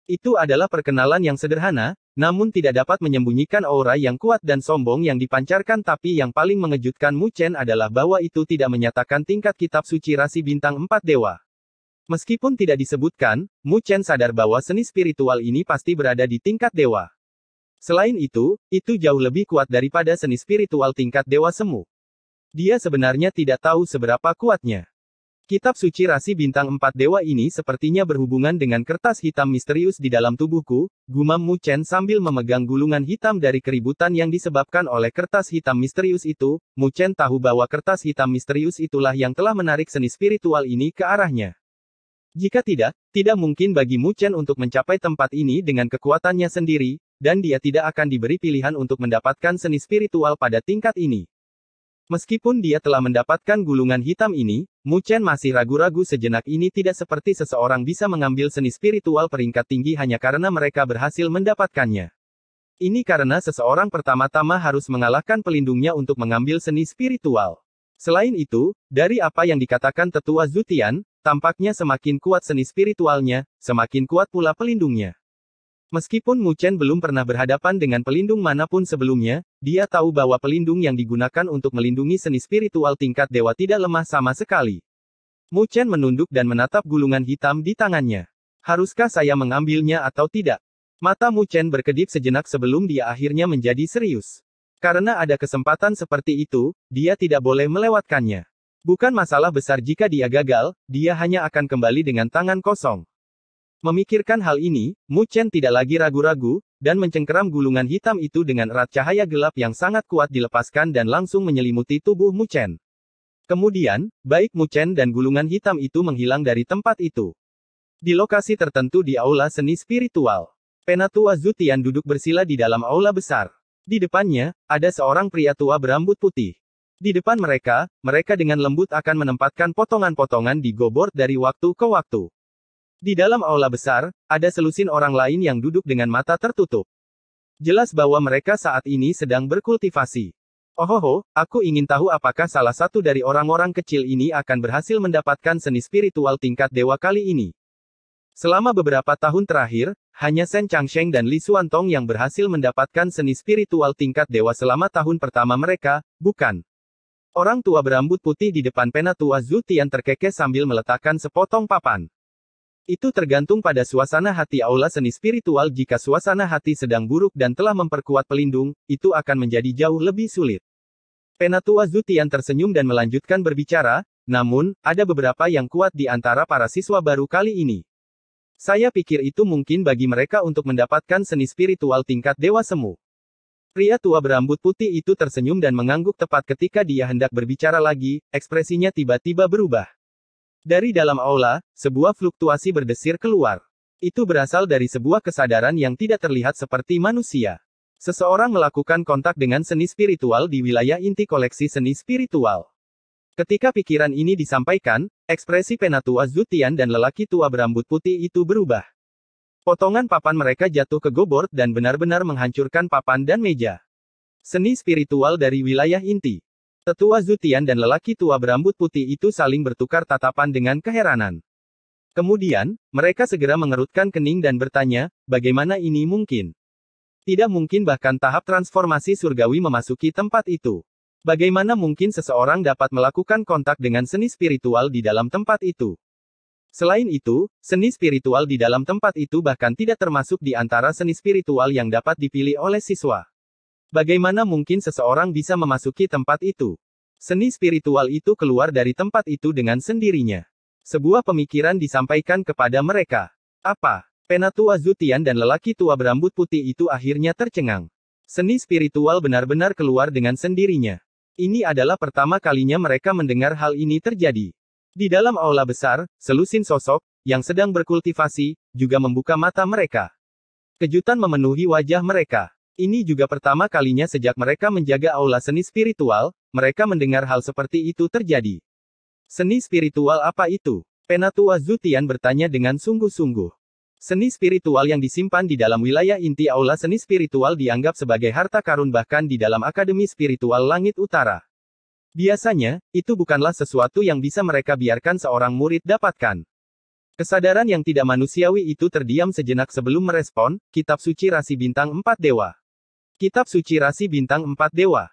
Itu adalah perkenalan yang sederhana, namun tidak dapat menyembunyikan aura yang kuat dan sombong yang dipancarkan tapi yang paling mengejutkan Mu Chen adalah bahwa itu tidak menyatakan tingkat kitab suci rasi bintang empat dewa. Meskipun tidak disebutkan, Mu Chen sadar bahwa seni spiritual ini pasti berada di tingkat dewa. Selain itu, itu jauh lebih kuat daripada seni spiritual tingkat dewa semu. Dia sebenarnya tidak tahu seberapa kuatnya. Kitab suci rasi bintang empat dewa ini sepertinya berhubungan dengan kertas hitam misterius di dalam tubuhku, gumam Mu Chen sambil memegang gulungan hitam dari keributan yang disebabkan oleh kertas hitam misterius itu, Mu Chen tahu bahwa kertas hitam misterius itulah yang telah menarik seni spiritual ini ke arahnya. Jika tidak, tidak mungkin bagi Mu Chen untuk mencapai tempat ini dengan kekuatannya sendiri, dan dia tidak akan diberi pilihan untuk mendapatkan seni spiritual pada tingkat ini. Meskipun dia telah mendapatkan gulungan hitam ini, Mu Chen masih ragu-ragu sejenak ini tidak seperti seseorang bisa mengambil seni spiritual peringkat tinggi hanya karena mereka berhasil mendapatkannya. Ini karena seseorang pertama-tama harus mengalahkan pelindungnya untuk mengambil seni spiritual. Selain itu, dari apa yang dikatakan tetua Zutian, tampaknya semakin kuat seni spiritualnya, semakin kuat pula pelindungnya. Meskipun Mu Chen belum pernah berhadapan dengan pelindung manapun sebelumnya, dia tahu bahwa pelindung yang digunakan untuk melindungi seni spiritual tingkat dewa tidak lemah sama sekali. Mu Chen menunduk dan menatap gulungan hitam di tangannya. Haruskah saya mengambilnya atau tidak? Mata Mu Chen berkedip sejenak sebelum dia akhirnya menjadi serius. Karena ada kesempatan seperti itu, dia tidak boleh melewatkannya. Bukan masalah besar jika dia gagal, dia hanya akan kembali dengan tangan kosong. Memikirkan hal ini, Mu Chen tidak lagi ragu-ragu, dan mencengkeram gulungan hitam itu dengan erat cahaya gelap yang sangat kuat dilepaskan dan langsung menyelimuti tubuh Mu Chen. Kemudian, baik Mu Chen dan gulungan hitam itu menghilang dari tempat itu. Di lokasi tertentu di aula seni spiritual, Penatua Zutian duduk bersila di dalam aula besar. Di depannya, ada seorang pria tua berambut putih. Di depan mereka, mereka dengan lembut akan menempatkan potongan-potongan di gobord dari waktu ke waktu. Di dalam aula besar, ada selusin orang lain yang duduk dengan mata tertutup. Jelas bahwa mereka saat ini sedang berkultivasi. Ohoho, aku ingin tahu apakah salah satu dari orang-orang kecil ini akan berhasil mendapatkan seni spiritual tingkat dewa kali ini. Selama beberapa tahun terakhir, hanya Shen Changsheng dan Li Tong yang berhasil mendapatkan seni spiritual tingkat dewa selama tahun pertama mereka, bukan. Orang tua berambut putih di depan pena tua Zhu Tian terkekeh sambil meletakkan sepotong papan. Itu tergantung pada suasana hati aula seni spiritual jika suasana hati sedang buruk dan telah memperkuat pelindung, itu akan menjadi jauh lebih sulit. Penatua Zutian tersenyum dan melanjutkan berbicara, namun, ada beberapa yang kuat di antara para siswa baru kali ini. Saya pikir itu mungkin bagi mereka untuk mendapatkan seni spiritual tingkat dewa semu. Pria tua berambut putih itu tersenyum dan mengangguk tepat ketika dia hendak berbicara lagi, ekspresinya tiba-tiba berubah. Dari dalam aula, sebuah fluktuasi berdesir keluar. Itu berasal dari sebuah kesadaran yang tidak terlihat seperti manusia. Seseorang melakukan kontak dengan seni spiritual di wilayah inti koleksi seni spiritual. Ketika pikiran ini disampaikan, ekspresi penatua Zutian dan lelaki tua berambut putih itu berubah. Potongan papan mereka jatuh ke gobord dan benar-benar menghancurkan papan dan meja. Seni spiritual dari wilayah inti. Tetua Zutian dan lelaki tua berambut putih itu saling bertukar tatapan dengan keheranan. Kemudian, mereka segera mengerutkan kening dan bertanya, bagaimana ini mungkin? Tidak mungkin bahkan tahap transformasi surgawi memasuki tempat itu. Bagaimana mungkin seseorang dapat melakukan kontak dengan seni spiritual di dalam tempat itu? Selain itu, seni spiritual di dalam tempat itu bahkan tidak termasuk di antara seni spiritual yang dapat dipilih oleh siswa. Bagaimana mungkin seseorang bisa memasuki tempat itu? Seni spiritual itu keluar dari tempat itu dengan sendirinya. Sebuah pemikiran disampaikan kepada mereka. Apa? Penatua Zutian dan lelaki tua berambut putih itu akhirnya tercengang. Seni spiritual benar-benar keluar dengan sendirinya. Ini adalah pertama kalinya mereka mendengar hal ini terjadi. Di dalam aula besar, selusin sosok, yang sedang berkultivasi, juga membuka mata mereka. Kejutan memenuhi wajah mereka. Ini juga pertama kalinya sejak mereka menjaga aula seni spiritual, mereka mendengar hal seperti itu terjadi. Seni spiritual apa itu? Penatua Zutian bertanya dengan sungguh-sungguh. Seni spiritual yang disimpan di dalam wilayah inti aula seni spiritual dianggap sebagai harta karun bahkan di dalam Akademi Spiritual Langit Utara. Biasanya, itu bukanlah sesuatu yang bisa mereka biarkan seorang murid dapatkan. Kesadaran yang tidak manusiawi itu terdiam sejenak sebelum merespon, kitab suci rasi bintang Empat dewa. Kitab suci rasi bintang empat dewa.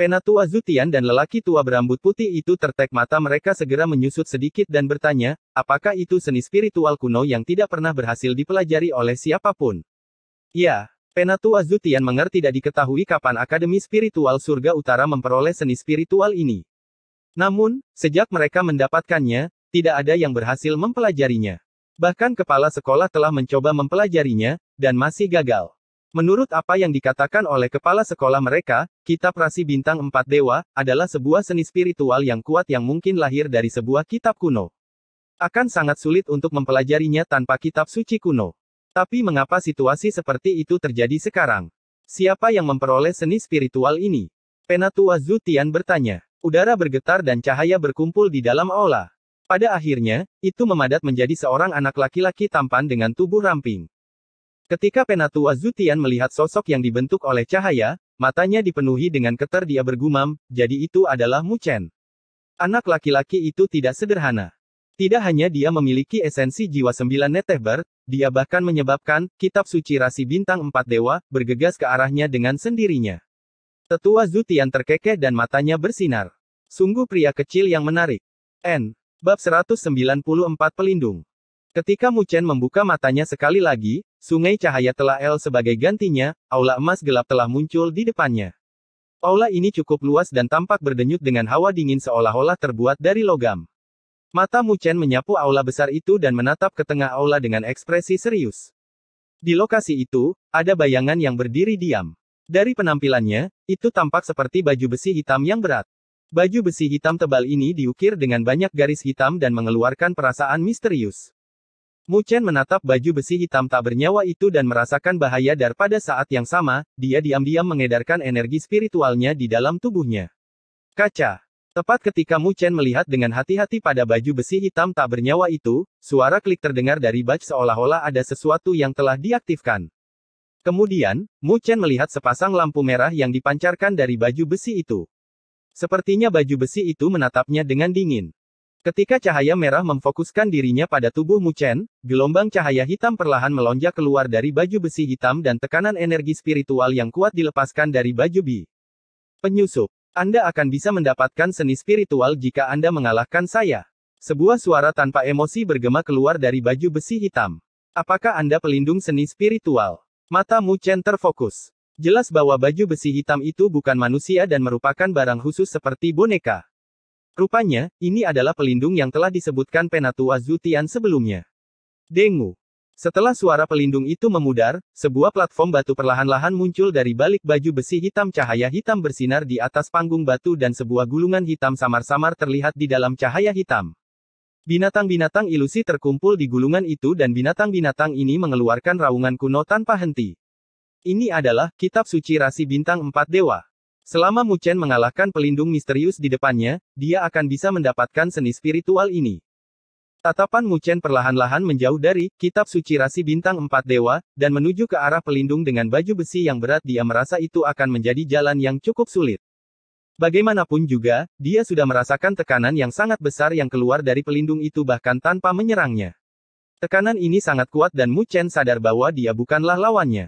Penatua Zutian dan lelaki tua berambut putih itu tertek mata mereka segera menyusut sedikit dan bertanya, apakah itu seni spiritual kuno yang tidak pernah berhasil dipelajari oleh siapapun? Ya, Penatua Zutian mengerti tidak diketahui kapan Akademi Spiritual Surga Utara memperoleh seni spiritual ini. Namun, sejak mereka mendapatkannya, tidak ada yang berhasil mempelajarinya. Bahkan kepala sekolah telah mencoba mempelajarinya, dan masih gagal. Menurut apa yang dikatakan oleh kepala sekolah mereka, kitab rasi bintang empat dewa, adalah sebuah seni spiritual yang kuat yang mungkin lahir dari sebuah kitab kuno. Akan sangat sulit untuk mempelajarinya tanpa kitab suci kuno. Tapi mengapa situasi seperti itu terjadi sekarang? Siapa yang memperoleh seni spiritual ini? Penatua Zutian bertanya. Udara bergetar dan cahaya berkumpul di dalam aula. Pada akhirnya, itu memadat menjadi seorang anak laki-laki tampan dengan tubuh ramping. Ketika Penatua Zutian melihat sosok yang dibentuk oleh cahaya, matanya dipenuhi dengan keter dia bergumam, jadi itu adalah Muchen. Anak laki-laki itu tidak sederhana. Tidak hanya dia memiliki esensi jiwa sembilan Netehber, dia bahkan menyebabkan, kitab suci rasi bintang empat dewa, bergegas ke arahnya dengan sendirinya. Tetua Zutian terkekeh dan matanya bersinar. Sungguh pria kecil yang menarik. N. Bab 194 Pelindung Ketika Mu Chen membuka matanya sekali lagi, sungai cahaya telah El sebagai gantinya, aula emas gelap telah muncul di depannya. Aula ini cukup luas dan tampak berdenyut dengan hawa dingin seolah-olah terbuat dari logam. Mata Mu Chen menyapu aula besar itu dan menatap ke tengah aula dengan ekspresi serius. Di lokasi itu, ada bayangan yang berdiri diam. Dari penampilannya, itu tampak seperti baju besi hitam yang berat. Baju besi hitam tebal ini diukir dengan banyak garis hitam dan mengeluarkan perasaan misterius. Mu Chen menatap baju besi hitam tak bernyawa itu dan merasakan bahaya Daripada pada saat yang sama, dia diam-diam mengedarkan energi spiritualnya di dalam tubuhnya. Kaca. Tepat ketika Mu Chen melihat dengan hati-hati pada baju besi hitam tak bernyawa itu, suara klik terdengar dari baj seolah-olah ada sesuatu yang telah diaktifkan. Kemudian, Mu Chen melihat sepasang lampu merah yang dipancarkan dari baju besi itu. Sepertinya baju besi itu menatapnya dengan dingin. Ketika cahaya merah memfokuskan dirinya pada tubuh Chen, gelombang cahaya hitam perlahan melonjak keluar dari baju besi hitam dan tekanan energi spiritual yang kuat dilepaskan dari baju bi. Penyusup. Anda akan bisa mendapatkan seni spiritual jika Anda mengalahkan saya. Sebuah suara tanpa emosi bergema keluar dari baju besi hitam. Apakah Anda pelindung seni spiritual? Mata Chen terfokus. Jelas bahwa baju besi hitam itu bukan manusia dan merupakan barang khusus seperti boneka. Rupanya, ini adalah pelindung yang telah disebutkan Penatua Zutian sebelumnya. Dengu. Setelah suara pelindung itu memudar, sebuah platform batu perlahan-lahan muncul dari balik baju besi hitam cahaya hitam bersinar di atas panggung batu dan sebuah gulungan hitam samar-samar terlihat di dalam cahaya hitam. Binatang-binatang ilusi terkumpul di gulungan itu dan binatang-binatang ini mengeluarkan raungan kuno tanpa henti. Ini adalah kitab suci rasi bintang empat dewa. Selama Mu Chen mengalahkan pelindung misterius di depannya, dia akan bisa mendapatkan seni spiritual ini. Tatapan Mu Chen perlahan-lahan menjauh dari kitab suci rasi bintang empat dewa, dan menuju ke arah pelindung dengan baju besi yang berat dia merasa itu akan menjadi jalan yang cukup sulit. Bagaimanapun juga, dia sudah merasakan tekanan yang sangat besar yang keluar dari pelindung itu bahkan tanpa menyerangnya. Tekanan ini sangat kuat dan Mu Chen sadar bahwa dia bukanlah lawannya.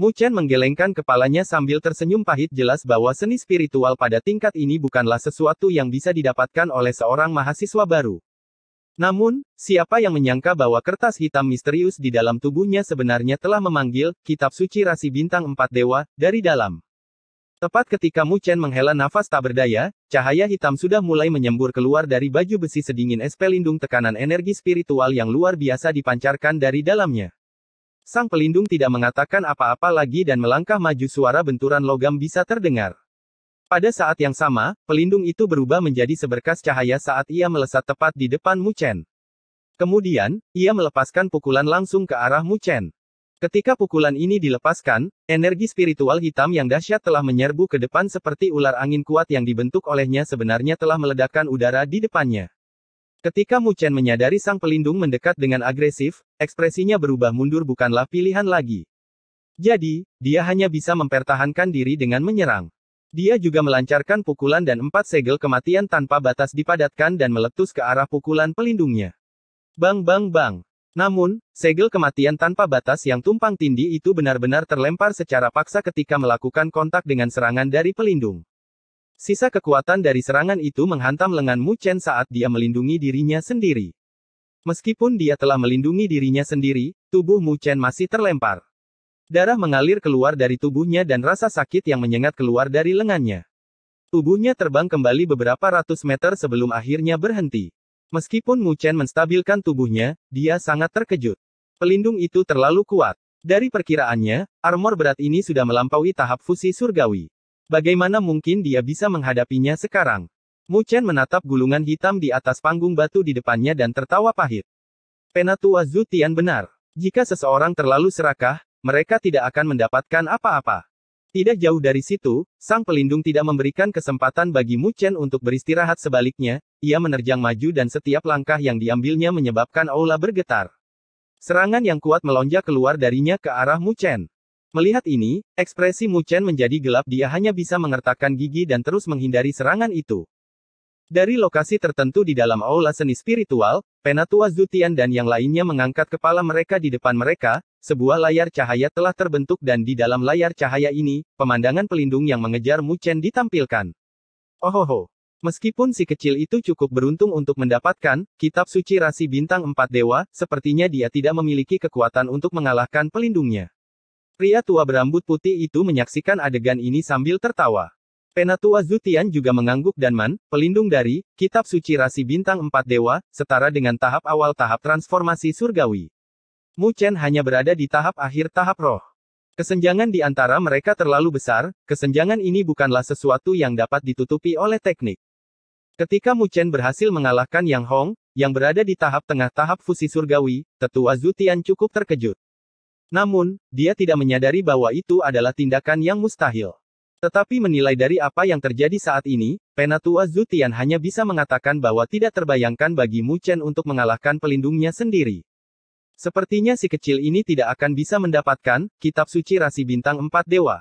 Mu Chen menggelengkan kepalanya sambil tersenyum pahit jelas bahwa seni spiritual pada tingkat ini bukanlah sesuatu yang bisa didapatkan oleh seorang mahasiswa baru. Namun, siapa yang menyangka bahwa kertas hitam misterius di dalam tubuhnya sebenarnya telah memanggil kitab suci rasi bintang empat dewa dari dalam. Tepat ketika Mu Chen menghela nafas tak berdaya, cahaya hitam sudah mulai menyembur keluar dari baju besi sedingin es pelindung tekanan energi spiritual yang luar biasa dipancarkan dari dalamnya. Sang pelindung tidak mengatakan apa-apa lagi dan melangkah maju suara benturan logam bisa terdengar. Pada saat yang sama, pelindung itu berubah menjadi seberkas cahaya saat ia melesat tepat di depan Mu Chen. Kemudian, ia melepaskan pukulan langsung ke arah Mu Chen. Ketika pukulan ini dilepaskan, energi spiritual hitam yang dahsyat telah menyerbu ke depan seperti ular angin kuat yang dibentuk olehnya sebenarnya telah meledakkan udara di depannya. Ketika Mu Chen menyadari sang pelindung mendekat dengan agresif, ekspresinya berubah mundur bukanlah pilihan lagi. Jadi, dia hanya bisa mempertahankan diri dengan menyerang. Dia juga melancarkan pukulan dan empat segel kematian tanpa batas dipadatkan dan meletus ke arah pukulan pelindungnya. Bang bang bang. Namun, segel kematian tanpa batas yang tumpang tindih itu benar-benar terlempar secara paksa ketika melakukan kontak dengan serangan dari pelindung. Sisa kekuatan dari serangan itu menghantam lengan Mu Chen saat dia melindungi dirinya sendiri. Meskipun dia telah melindungi dirinya sendiri, tubuh Mu Chen masih terlempar. Darah mengalir keluar dari tubuhnya dan rasa sakit yang menyengat keluar dari lengannya. Tubuhnya terbang kembali beberapa ratus meter sebelum akhirnya berhenti. Meskipun Mu Chen menstabilkan tubuhnya, dia sangat terkejut. Pelindung itu terlalu kuat. Dari perkiraannya, armor berat ini sudah melampaui tahap fusi surgawi. Bagaimana mungkin dia bisa menghadapinya sekarang? Mu Chen menatap gulungan hitam di atas panggung batu di depannya dan tertawa pahit. Penatua Zhu Tian benar. Jika seseorang terlalu serakah, mereka tidak akan mendapatkan apa-apa. Tidak jauh dari situ, sang pelindung tidak memberikan kesempatan bagi Mu Chen untuk beristirahat sebaliknya, ia menerjang maju dan setiap langkah yang diambilnya menyebabkan aula bergetar. Serangan yang kuat melonjak keluar darinya ke arah Mu Chen. Melihat ini, ekspresi Mu Chen menjadi gelap dia hanya bisa mengertakkan gigi dan terus menghindari serangan itu. Dari lokasi tertentu di dalam aula seni spiritual, Penatua Zutian dan yang lainnya mengangkat kepala mereka di depan mereka, sebuah layar cahaya telah terbentuk dan di dalam layar cahaya ini, pemandangan pelindung yang mengejar Mu Chen ditampilkan. Ohoho. Oh. Meskipun si kecil itu cukup beruntung untuk mendapatkan kitab suci rasi bintang empat dewa, sepertinya dia tidak memiliki kekuatan untuk mengalahkan pelindungnya. Pria tua berambut putih itu menyaksikan adegan ini sambil tertawa. Penatua Zutian juga mengangguk dan Man, pelindung dari Kitab Suci Rasi Bintang Empat Dewa, setara dengan tahap awal tahap transformasi surgawi. Mu Chen hanya berada di tahap akhir tahap roh. Kesenjangan di antara mereka terlalu besar, kesenjangan ini bukanlah sesuatu yang dapat ditutupi oleh teknik. Ketika Mu Chen berhasil mengalahkan Yang Hong, yang berada di tahap tengah tahap fusi surgawi, tetua Zutian cukup terkejut. Namun, dia tidak menyadari bahwa itu adalah tindakan yang mustahil. Tetapi menilai dari apa yang terjadi saat ini, Penatua Zutian hanya bisa mengatakan bahwa tidak terbayangkan bagi Mu Chen untuk mengalahkan pelindungnya sendiri. Sepertinya si kecil ini tidak akan bisa mendapatkan kitab suci rasi bintang empat dewa.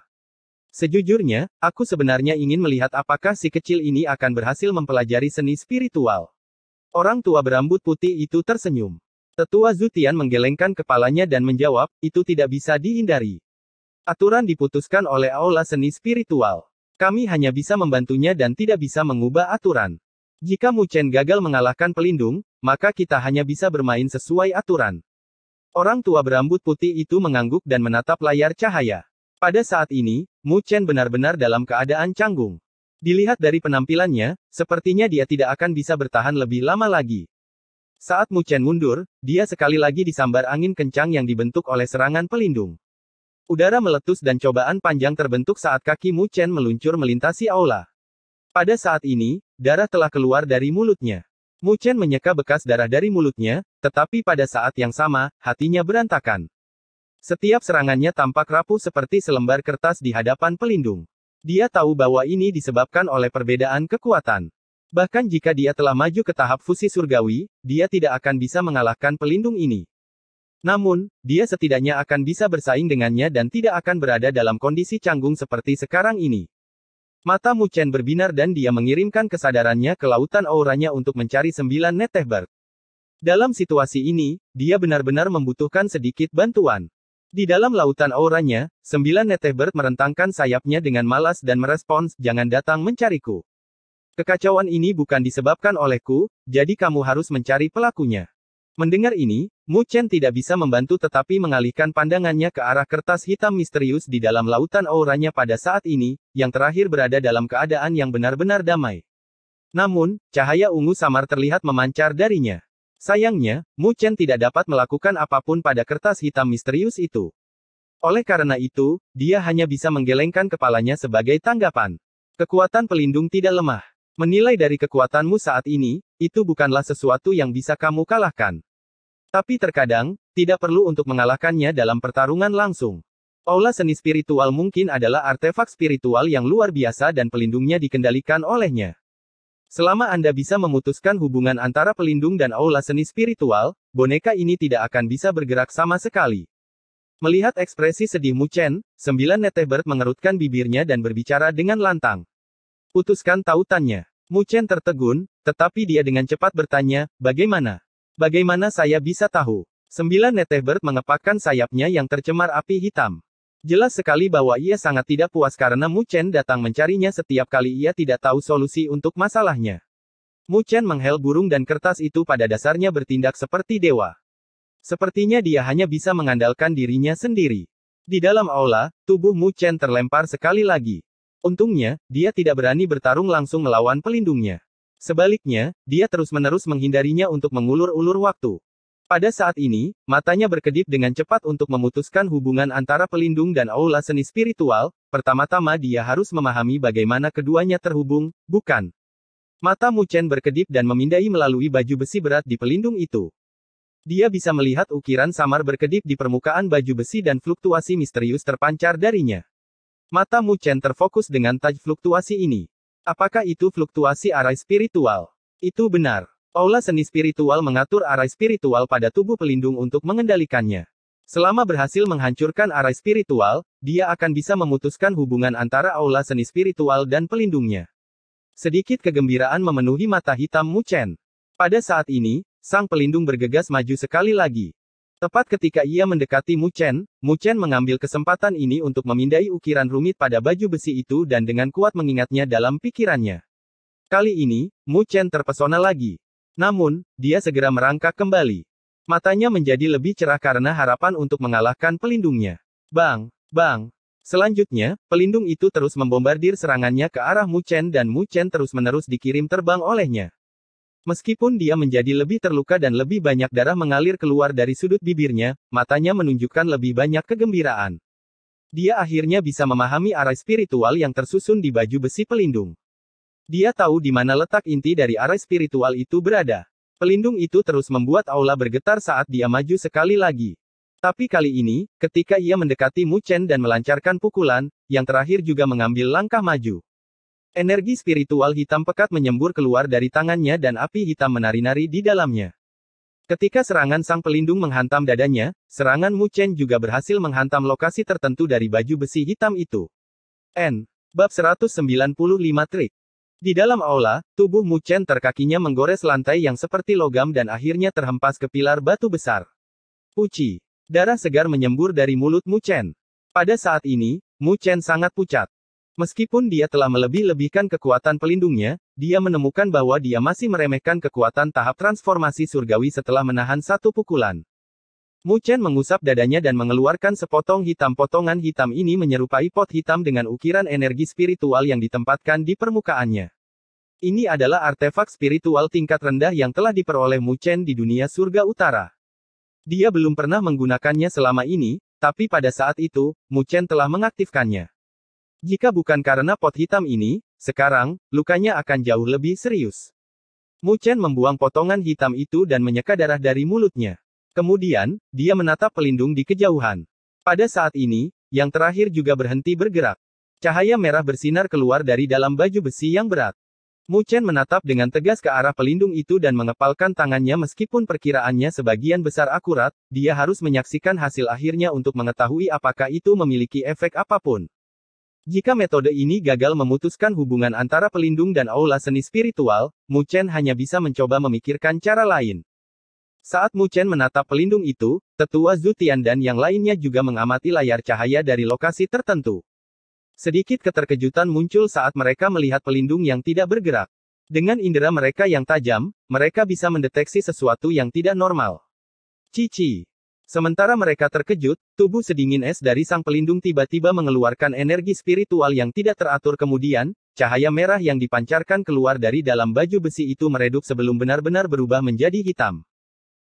Sejujurnya, aku sebenarnya ingin melihat apakah si kecil ini akan berhasil mempelajari seni spiritual. Orang tua berambut putih itu tersenyum. Tetua Zutian menggelengkan kepalanya dan menjawab, itu tidak bisa dihindari. Aturan diputuskan oleh Aula Seni Spiritual. Kami hanya bisa membantunya dan tidak bisa mengubah aturan. Jika Mu Chen gagal mengalahkan pelindung, maka kita hanya bisa bermain sesuai aturan. Orang tua berambut putih itu mengangguk dan menatap layar cahaya. Pada saat ini, Mu Chen benar-benar dalam keadaan canggung. Dilihat dari penampilannya, sepertinya dia tidak akan bisa bertahan lebih lama lagi. Saat Mu Chen mundur, dia sekali lagi disambar angin kencang yang dibentuk oleh serangan pelindung. Udara meletus dan cobaan panjang terbentuk saat kaki Mu Chen meluncur melintasi aula. Pada saat ini, darah telah keluar dari mulutnya. Mu Chen menyeka bekas darah dari mulutnya, tetapi pada saat yang sama, hatinya berantakan. Setiap serangannya tampak rapuh seperti selembar kertas di hadapan pelindung. Dia tahu bahwa ini disebabkan oleh perbedaan kekuatan. Bahkan jika dia telah maju ke tahap fusi surgawi, dia tidak akan bisa mengalahkan pelindung ini. Namun, dia setidaknya akan bisa bersaing dengannya dan tidak akan berada dalam kondisi canggung seperti sekarang ini. Mata Mu Chen berbinar dan dia mengirimkan kesadarannya ke lautan auranya untuk mencari sembilan Netehber. Dalam situasi ini, dia benar-benar membutuhkan sedikit bantuan. Di dalam lautan auranya, sembilan Netehber merentangkan sayapnya dengan malas dan merespons, jangan datang mencariku. Kekacauan ini bukan disebabkan olehku, jadi kamu harus mencari pelakunya. Mendengar ini, Mu Chen tidak bisa membantu tetapi mengalihkan pandangannya ke arah kertas hitam misterius di dalam lautan auranya pada saat ini, yang terakhir berada dalam keadaan yang benar-benar damai. Namun, cahaya ungu samar terlihat memancar darinya. Sayangnya, Mu Chen tidak dapat melakukan apapun pada kertas hitam misterius itu. Oleh karena itu, dia hanya bisa menggelengkan kepalanya sebagai tanggapan. Kekuatan pelindung tidak lemah. Menilai dari kekuatanmu saat ini, itu bukanlah sesuatu yang bisa kamu kalahkan. Tapi terkadang, tidak perlu untuk mengalahkannya dalam pertarungan langsung. Aula seni spiritual mungkin adalah artefak spiritual yang luar biasa dan pelindungnya dikendalikan olehnya. Selama Anda bisa memutuskan hubungan antara pelindung dan aula seni spiritual, boneka ini tidak akan bisa bergerak sama sekali. Melihat ekspresi sedih Mu Chen, sembilan netebert mengerutkan bibirnya dan berbicara dengan lantang. Putuskan tautannya. Mu Chen tertegun, tetapi dia dengan cepat bertanya, bagaimana? Bagaimana saya bisa tahu? Sembilan netebird mengepakkan sayapnya yang tercemar api hitam. Jelas sekali bahwa ia sangat tidak puas karena Mu Chen datang mencarinya setiap kali ia tidak tahu solusi untuk masalahnya. Mu Chen menghel burung dan kertas itu pada dasarnya bertindak seperti dewa. Sepertinya dia hanya bisa mengandalkan dirinya sendiri. Di dalam aula, tubuh Mu Chen terlempar sekali lagi. Untungnya, dia tidak berani bertarung langsung melawan pelindungnya. Sebaliknya, dia terus-menerus menghindarinya untuk mengulur-ulur waktu. Pada saat ini, matanya berkedip dengan cepat untuk memutuskan hubungan antara pelindung dan aula seni spiritual, pertama-tama dia harus memahami bagaimana keduanya terhubung, bukan? Mata Mucen berkedip dan memindai melalui baju besi berat di pelindung itu. Dia bisa melihat ukiran samar berkedip di permukaan baju besi dan fluktuasi misterius terpancar darinya. Mata Mu Chen terfokus dengan taj fluktuasi ini. Apakah itu fluktuasi arai spiritual? Itu benar. Aula seni spiritual mengatur arai spiritual pada tubuh pelindung untuk mengendalikannya. Selama berhasil menghancurkan arai spiritual, dia akan bisa memutuskan hubungan antara aula seni spiritual dan pelindungnya. Sedikit kegembiraan memenuhi mata hitam Mu Chen. Pada saat ini, sang pelindung bergegas maju sekali lagi. Tepat ketika ia mendekati Mu Chen, Mu Chen mengambil kesempatan ini untuk memindai ukiran rumit pada baju besi itu dan dengan kuat mengingatnya dalam pikirannya. Kali ini, Mu Chen terpesona lagi. Namun, dia segera merangkak kembali. Matanya menjadi lebih cerah karena harapan untuk mengalahkan pelindungnya. Bang, bang. Selanjutnya, pelindung itu terus membombardir serangannya ke arah Mu Chen dan Mu Chen terus-menerus dikirim terbang olehnya. Meskipun dia menjadi lebih terluka dan lebih banyak darah mengalir keluar dari sudut bibirnya, matanya menunjukkan lebih banyak kegembiraan. Dia akhirnya bisa memahami arai spiritual yang tersusun di baju besi pelindung. Dia tahu di mana letak inti dari arai spiritual itu berada. Pelindung itu terus membuat aula bergetar saat dia maju sekali lagi. Tapi kali ini, ketika ia mendekati Mu Chen dan melancarkan pukulan, yang terakhir juga mengambil langkah maju. Energi spiritual hitam pekat menyembur keluar dari tangannya dan api hitam menari-nari di dalamnya. Ketika serangan sang pelindung menghantam dadanya, serangan Mu Chen juga berhasil menghantam lokasi tertentu dari baju besi hitam itu. N. Bab 195 Trik Di dalam aula, tubuh Mu Chen terkakinya menggores lantai yang seperti logam dan akhirnya terhempas ke pilar batu besar. Puci. Darah segar menyembur dari mulut Mu Chen. Pada saat ini, Mu Chen sangat pucat. Meskipun dia telah melebih-lebihkan kekuatan pelindungnya, dia menemukan bahwa dia masih meremehkan kekuatan tahap transformasi surgawi setelah menahan satu pukulan. Mu Chen mengusap dadanya dan mengeluarkan sepotong hitam potongan hitam ini menyerupai pot hitam dengan ukiran energi spiritual yang ditempatkan di permukaannya. Ini adalah artefak spiritual tingkat rendah yang telah diperoleh Mu Chen di dunia surga utara. Dia belum pernah menggunakannya selama ini, tapi pada saat itu, Mu Chen telah mengaktifkannya. Jika bukan karena pot hitam ini, sekarang, lukanya akan jauh lebih serius. Mu Chen membuang potongan hitam itu dan menyeka darah dari mulutnya. Kemudian, dia menatap pelindung di kejauhan. Pada saat ini, yang terakhir juga berhenti bergerak. Cahaya merah bersinar keluar dari dalam baju besi yang berat. Mu Chen menatap dengan tegas ke arah pelindung itu dan mengepalkan tangannya meskipun perkiraannya sebagian besar akurat, dia harus menyaksikan hasil akhirnya untuk mengetahui apakah itu memiliki efek apapun. Jika metode ini gagal memutuskan hubungan antara pelindung dan aula seni spiritual, Mu Chen hanya bisa mencoba memikirkan cara lain. Saat Mu Chen menatap pelindung itu, tetua Zutian dan yang lainnya juga mengamati layar cahaya dari lokasi tertentu. Sedikit keterkejutan muncul saat mereka melihat pelindung yang tidak bergerak. Dengan indera mereka yang tajam, mereka bisa mendeteksi sesuatu yang tidak normal. Cici, Sementara mereka terkejut, tubuh sedingin es dari sang pelindung tiba-tiba mengeluarkan energi spiritual yang tidak teratur kemudian, cahaya merah yang dipancarkan keluar dari dalam baju besi itu meredup sebelum benar-benar berubah menjadi hitam.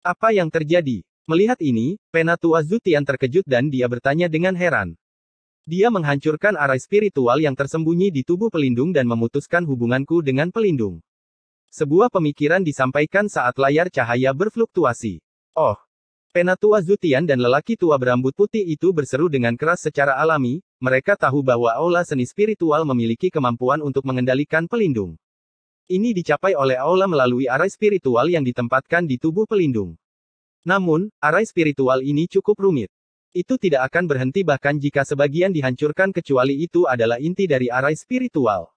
Apa yang terjadi? Melihat ini, Penatua Zutian terkejut dan dia bertanya dengan heran. Dia menghancurkan arai spiritual yang tersembunyi di tubuh pelindung dan memutuskan hubunganku dengan pelindung. Sebuah pemikiran disampaikan saat layar cahaya berfluktuasi. Oh, Penatua Zutian dan lelaki tua berambut putih itu berseru dengan keras secara alami, mereka tahu bahwa aula seni spiritual memiliki kemampuan untuk mengendalikan pelindung. Ini dicapai oleh aula melalui arai spiritual yang ditempatkan di tubuh pelindung. Namun, arai spiritual ini cukup rumit. Itu tidak akan berhenti bahkan jika sebagian dihancurkan kecuali itu adalah inti dari arai spiritual.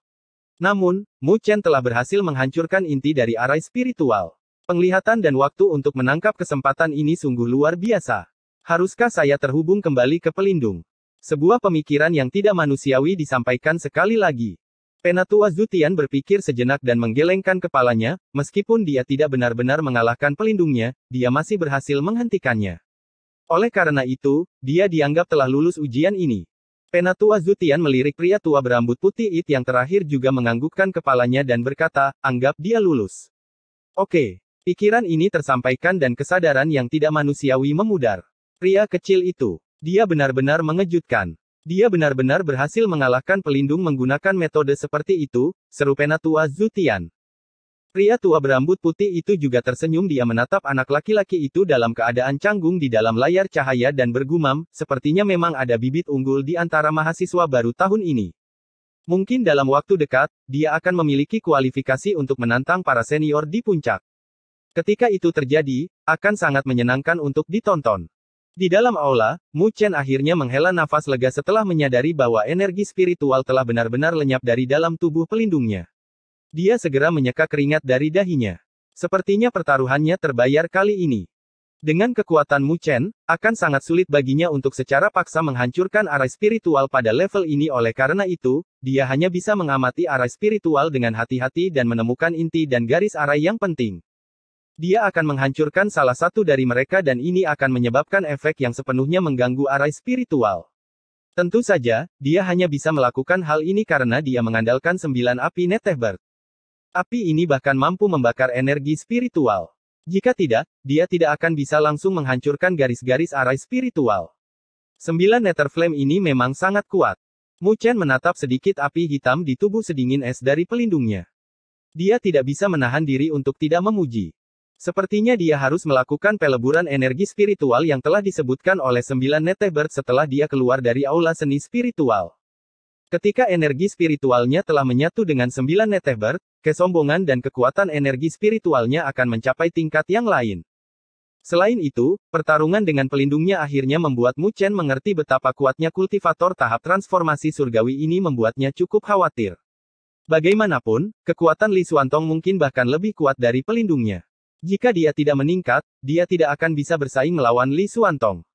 Namun, Mu Chen telah berhasil menghancurkan inti dari arai spiritual. Penglihatan dan waktu untuk menangkap kesempatan ini sungguh luar biasa. Haruskah saya terhubung kembali ke pelindung? Sebuah pemikiran yang tidak manusiawi disampaikan sekali lagi. Penatua Zutian berpikir sejenak dan menggelengkan kepalanya, meskipun dia tidak benar-benar mengalahkan pelindungnya, dia masih berhasil menghentikannya. Oleh karena itu, dia dianggap telah lulus ujian ini. Penatua Zutian melirik pria tua berambut putih It yang terakhir juga menganggukkan kepalanya dan berkata, anggap dia lulus. Oke, Pikiran ini tersampaikan dan kesadaran yang tidak manusiawi memudar. Pria kecil itu. Dia benar-benar mengejutkan. Dia benar-benar berhasil mengalahkan pelindung menggunakan metode seperti itu, seru penatua Zutian. Pria tua berambut putih itu juga tersenyum dia menatap anak laki-laki itu dalam keadaan canggung di dalam layar cahaya dan bergumam, sepertinya memang ada bibit unggul di antara mahasiswa baru tahun ini. Mungkin dalam waktu dekat, dia akan memiliki kualifikasi untuk menantang para senior di puncak. Ketika itu terjadi, akan sangat menyenangkan untuk ditonton. Di dalam aula, Mu Chen akhirnya menghela nafas lega setelah menyadari bahwa energi spiritual telah benar-benar lenyap dari dalam tubuh pelindungnya. Dia segera menyeka keringat dari dahinya. Sepertinya pertaruhannya terbayar kali ini. Dengan kekuatan Mu Chen, akan sangat sulit baginya untuk secara paksa menghancurkan arah spiritual pada level ini oleh karena itu, dia hanya bisa mengamati arah spiritual dengan hati-hati dan menemukan inti dan garis arah yang penting. Dia akan menghancurkan salah satu dari mereka dan ini akan menyebabkan efek yang sepenuhnya mengganggu arai spiritual. Tentu saja, dia hanya bisa melakukan hal ini karena dia mengandalkan sembilan api Netehbert. Api ini bahkan mampu membakar energi spiritual. Jika tidak, dia tidak akan bisa langsung menghancurkan garis-garis arai spiritual. Sembilan Nether Flame ini memang sangat kuat. Mu Chen menatap sedikit api hitam di tubuh sedingin es dari pelindungnya. Dia tidak bisa menahan diri untuk tidak memuji. Sepertinya dia harus melakukan peleburan energi spiritual yang telah disebutkan oleh sembilan netebert setelah dia keluar dari aula seni spiritual. Ketika energi spiritualnya telah menyatu dengan sembilan netebert, kesombongan dan kekuatan energi spiritualnya akan mencapai tingkat yang lain. Selain itu, pertarungan dengan pelindungnya akhirnya membuat Mu Chen mengerti betapa kuatnya kultivator tahap transformasi surgawi ini membuatnya cukup khawatir. Bagaimanapun, kekuatan Li Suantong mungkin bahkan lebih kuat dari pelindungnya. Jika dia tidak meningkat, dia tidak akan bisa bersaing melawan Li Suantong.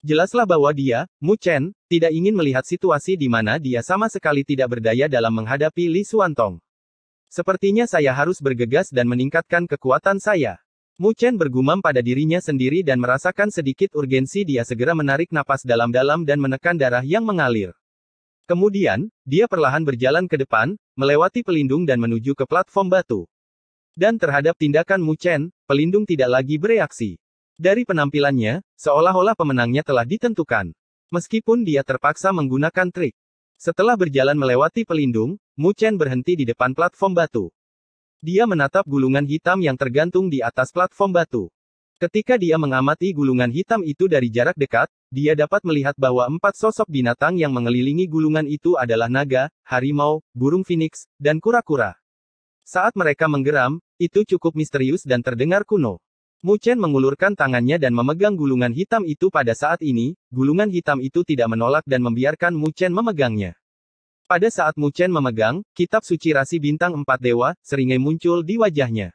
Jelaslah bahwa dia, Mu Chen, tidak ingin melihat situasi di mana dia sama sekali tidak berdaya dalam menghadapi Li Suantong. Sepertinya saya harus bergegas dan meningkatkan kekuatan saya. Mu Chen bergumam pada dirinya sendiri dan merasakan sedikit urgensi dia segera menarik napas dalam-dalam dan menekan darah yang mengalir. Kemudian, dia perlahan berjalan ke depan, melewati pelindung dan menuju ke platform batu. Dan terhadap tindakan Mu Chen, pelindung tidak lagi bereaksi. Dari penampilannya, seolah-olah pemenangnya telah ditentukan. Meskipun dia terpaksa menggunakan trik. Setelah berjalan melewati pelindung, Mu Chen berhenti di depan platform batu. Dia menatap gulungan hitam yang tergantung di atas platform batu. Ketika dia mengamati gulungan hitam itu dari jarak dekat, dia dapat melihat bahwa empat sosok binatang yang mengelilingi gulungan itu adalah naga, harimau, burung phoenix, dan kura-kura. Saat mereka menggeram, itu cukup misterius dan terdengar kuno. Mu Chen mengulurkan tangannya dan memegang gulungan hitam itu pada saat ini, gulungan hitam itu tidak menolak dan membiarkan Mu Chen memegangnya. Pada saat Mu Chen memegang, kitab suci rasi bintang empat dewa, seringai muncul di wajahnya.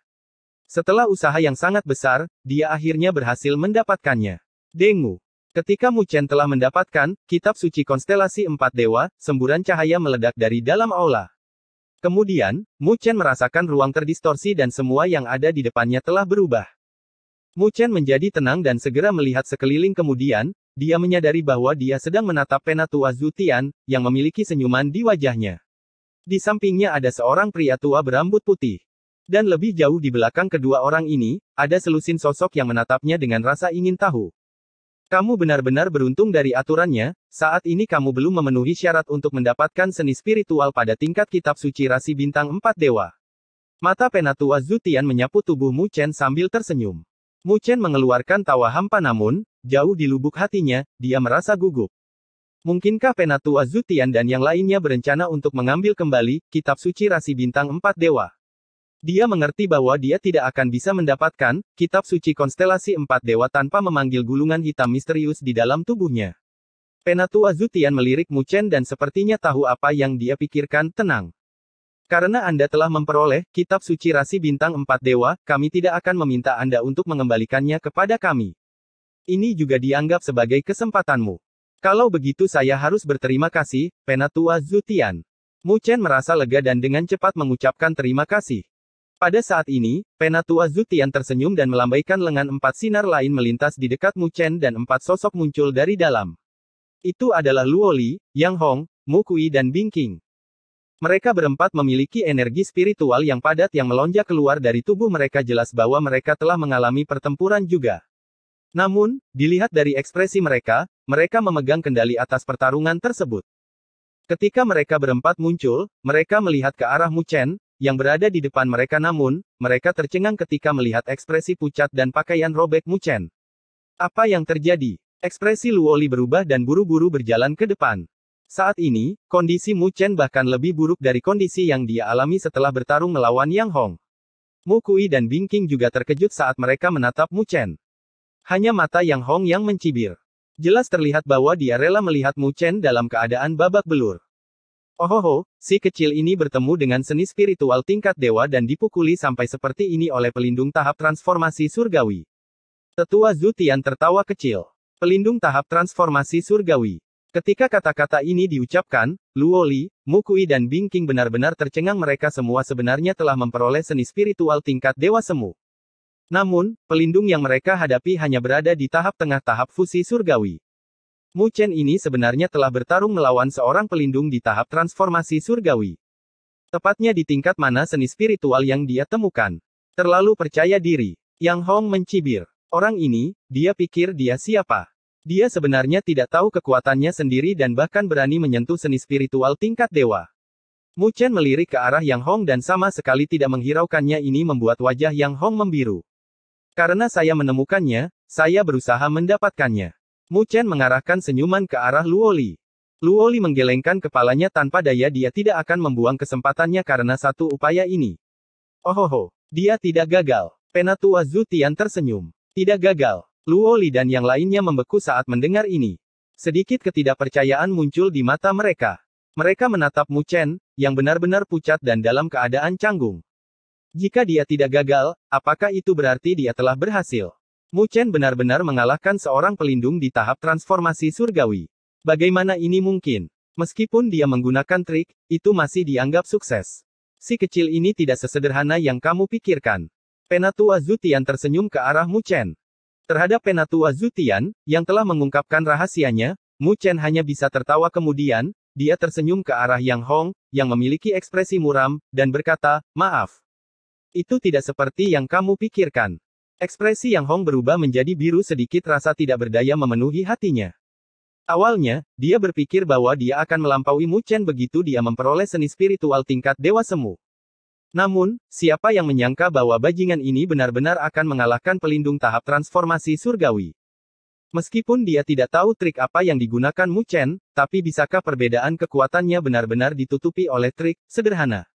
Setelah usaha yang sangat besar, dia akhirnya berhasil mendapatkannya. Dengu. Ketika Mu Chen telah mendapatkan kitab suci konstelasi empat dewa, semburan cahaya meledak dari dalam aula. Kemudian, Mu Chen merasakan ruang terdistorsi dan semua yang ada di depannya telah berubah. Mu Chen menjadi tenang dan segera melihat sekeliling kemudian, dia menyadari bahwa dia sedang menatap penatua Zutian, yang memiliki senyuman di wajahnya. Di sampingnya ada seorang pria tua berambut putih. Dan lebih jauh di belakang kedua orang ini, ada selusin sosok yang menatapnya dengan rasa ingin tahu. Kamu benar-benar beruntung dari aturannya, saat ini kamu belum memenuhi syarat untuk mendapatkan seni spiritual pada tingkat kitab suci rasi bintang Empat dewa. Mata penatua Zutian menyapu tubuh Mu Chen sambil tersenyum. Mu Chen mengeluarkan tawa hampa namun, jauh di lubuk hatinya, dia merasa gugup. Mungkinkah Penatua Zutian dan yang lainnya berencana untuk mengambil kembali kitab suci rasi bintang Empat dewa? Dia mengerti bahwa dia tidak akan bisa mendapatkan kitab suci konstelasi empat dewa tanpa memanggil gulungan hitam misterius di dalam tubuhnya. Penatua Zutian melirik Mu Chen dan sepertinya tahu apa yang dia pikirkan, tenang. Karena Anda telah memperoleh kitab suci rasi bintang empat dewa, kami tidak akan meminta Anda untuk mengembalikannya kepada kami. Ini juga dianggap sebagai kesempatanmu. Kalau begitu saya harus berterima kasih, Penatua Zutian. Mu Chen merasa lega dan dengan cepat mengucapkan terima kasih. Pada saat ini, Penatua Zutian tersenyum dan melambaikan lengan empat sinar lain melintas di dekat Mu Chen dan empat sosok muncul dari dalam. Itu adalah Luoli, Yang Hong, Mu Mukui dan Bingking. Mereka berempat memiliki energi spiritual yang padat yang melonjak keluar dari tubuh mereka jelas bahwa mereka telah mengalami pertempuran juga. Namun, dilihat dari ekspresi mereka, mereka memegang kendali atas pertarungan tersebut. Ketika mereka berempat muncul, mereka melihat ke arah Mu Chen yang berada di depan mereka namun, mereka tercengang ketika melihat ekspresi pucat dan pakaian robek Muchen. Apa yang terjadi? Ekspresi Luoli berubah dan buru-buru berjalan ke depan. Saat ini, kondisi Muchen bahkan lebih buruk dari kondisi yang dia alami setelah bertarung melawan Yang Hong. Mukui dan Bingking juga terkejut saat mereka menatap Muchen. Hanya mata Yang Hong yang mencibir. Jelas terlihat bahwa dia rela melihat Muchen dalam keadaan babak belur. Ohoho, si kecil ini bertemu dengan seni spiritual tingkat dewa dan dipukuli sampai seperti ini oleh pelindung tahap transformasi surgawi. Tetua Zutian tertawa kecil. Pelindung tahap transformasi surgawi. Ketika kata-kata ini diucapkan, Luoli, Mukui dan Bingking benar-benar tercengang mereka semua sebenarnya telah memperoleh seni spiritual tingkat dewa semu. Namun, pelindung yang mereka hadapi hanya berada di tahap tengah tahap fusi surgawi. Mu Chen ini sebenarnya telah bertarung melawan seorang pelindung di tahap transformasi surgawi. Tepatnya di tingkat mana seni spiritual yang dia temukan. Terlalu percaya diri. Yang Hong mencibir. Orang ini, dia pikir dia siapa. Dia sebenarnya tidak tahu kekuatannya sendiri dan bahkan berani menyentuh seni spiritual tingkat dewa. Mu Chen melirik ke arah Yang Hong dan sama sekali tidak menghiraukannya ini membuat wajah Yang Hong membiru. Karena saya menemukannya, saya berusaha mendapatkannya. Mu Chen mengarahkan senyuman ke arah Luoli. Luoli menggelengkan kepalanya tanpa daya dia tidak akan membuang kesempatannya karena satu upaya ini. Ohoho, oh. dia tidak gagal. Penatua Zutian tersenyum. Tidak gagal. Luoli dan yang lainnya membeku saat mendengar ini. Sedikit ketidakpercayaan muncul di mata mereka. Mereka menatap Mu Chen, yang benar-benar pucat dan dalam keadaan canggung. Jika dia tidak gagal, apakah itu berarti dia telah berhasil? Mu Chen benar-benar mengalahkan seorang pelindung di tahap transformasi surgawi. Bagaimana ini mungkin? Meskipun dia menggunakan trik, itu masih dianggap sukses. Si kecil ini tidak sesederhana yang kamu pikirkan. Penatua Zutian tersenyum ke arah Mu Chen. Terhadap Penatua Zutian, yang telah mengungkapkan rahasianya, Mu Chen hanya bisa tertawa kemudian, dia tersenyum ke arah Yang Hong, yang memiliki ekspresi muram, dan berkata, maaf. Itu tidak seperti yang kamu pikirkan. Ekspresi Yang Hong berubah menjadi biru sedikit rasa tidak berdaya memenuhi hatinya. Awalnya, dia berpikir bahwa dia akan melampaui Mu Chen begitu dia memperoleh seni spiritual tingkat Dewa Semu. Namun, siapa yang menyangka bahwa bajingan ini benar-benar akan mengalahkan pelindung tahap transformasi surgawi? Meskipun dia tidak tahu trik apa yang digunakan Mu Chen, tapi bisakah perbedaan kekuatannya benar-benar ditutupi oleh trik sederhana?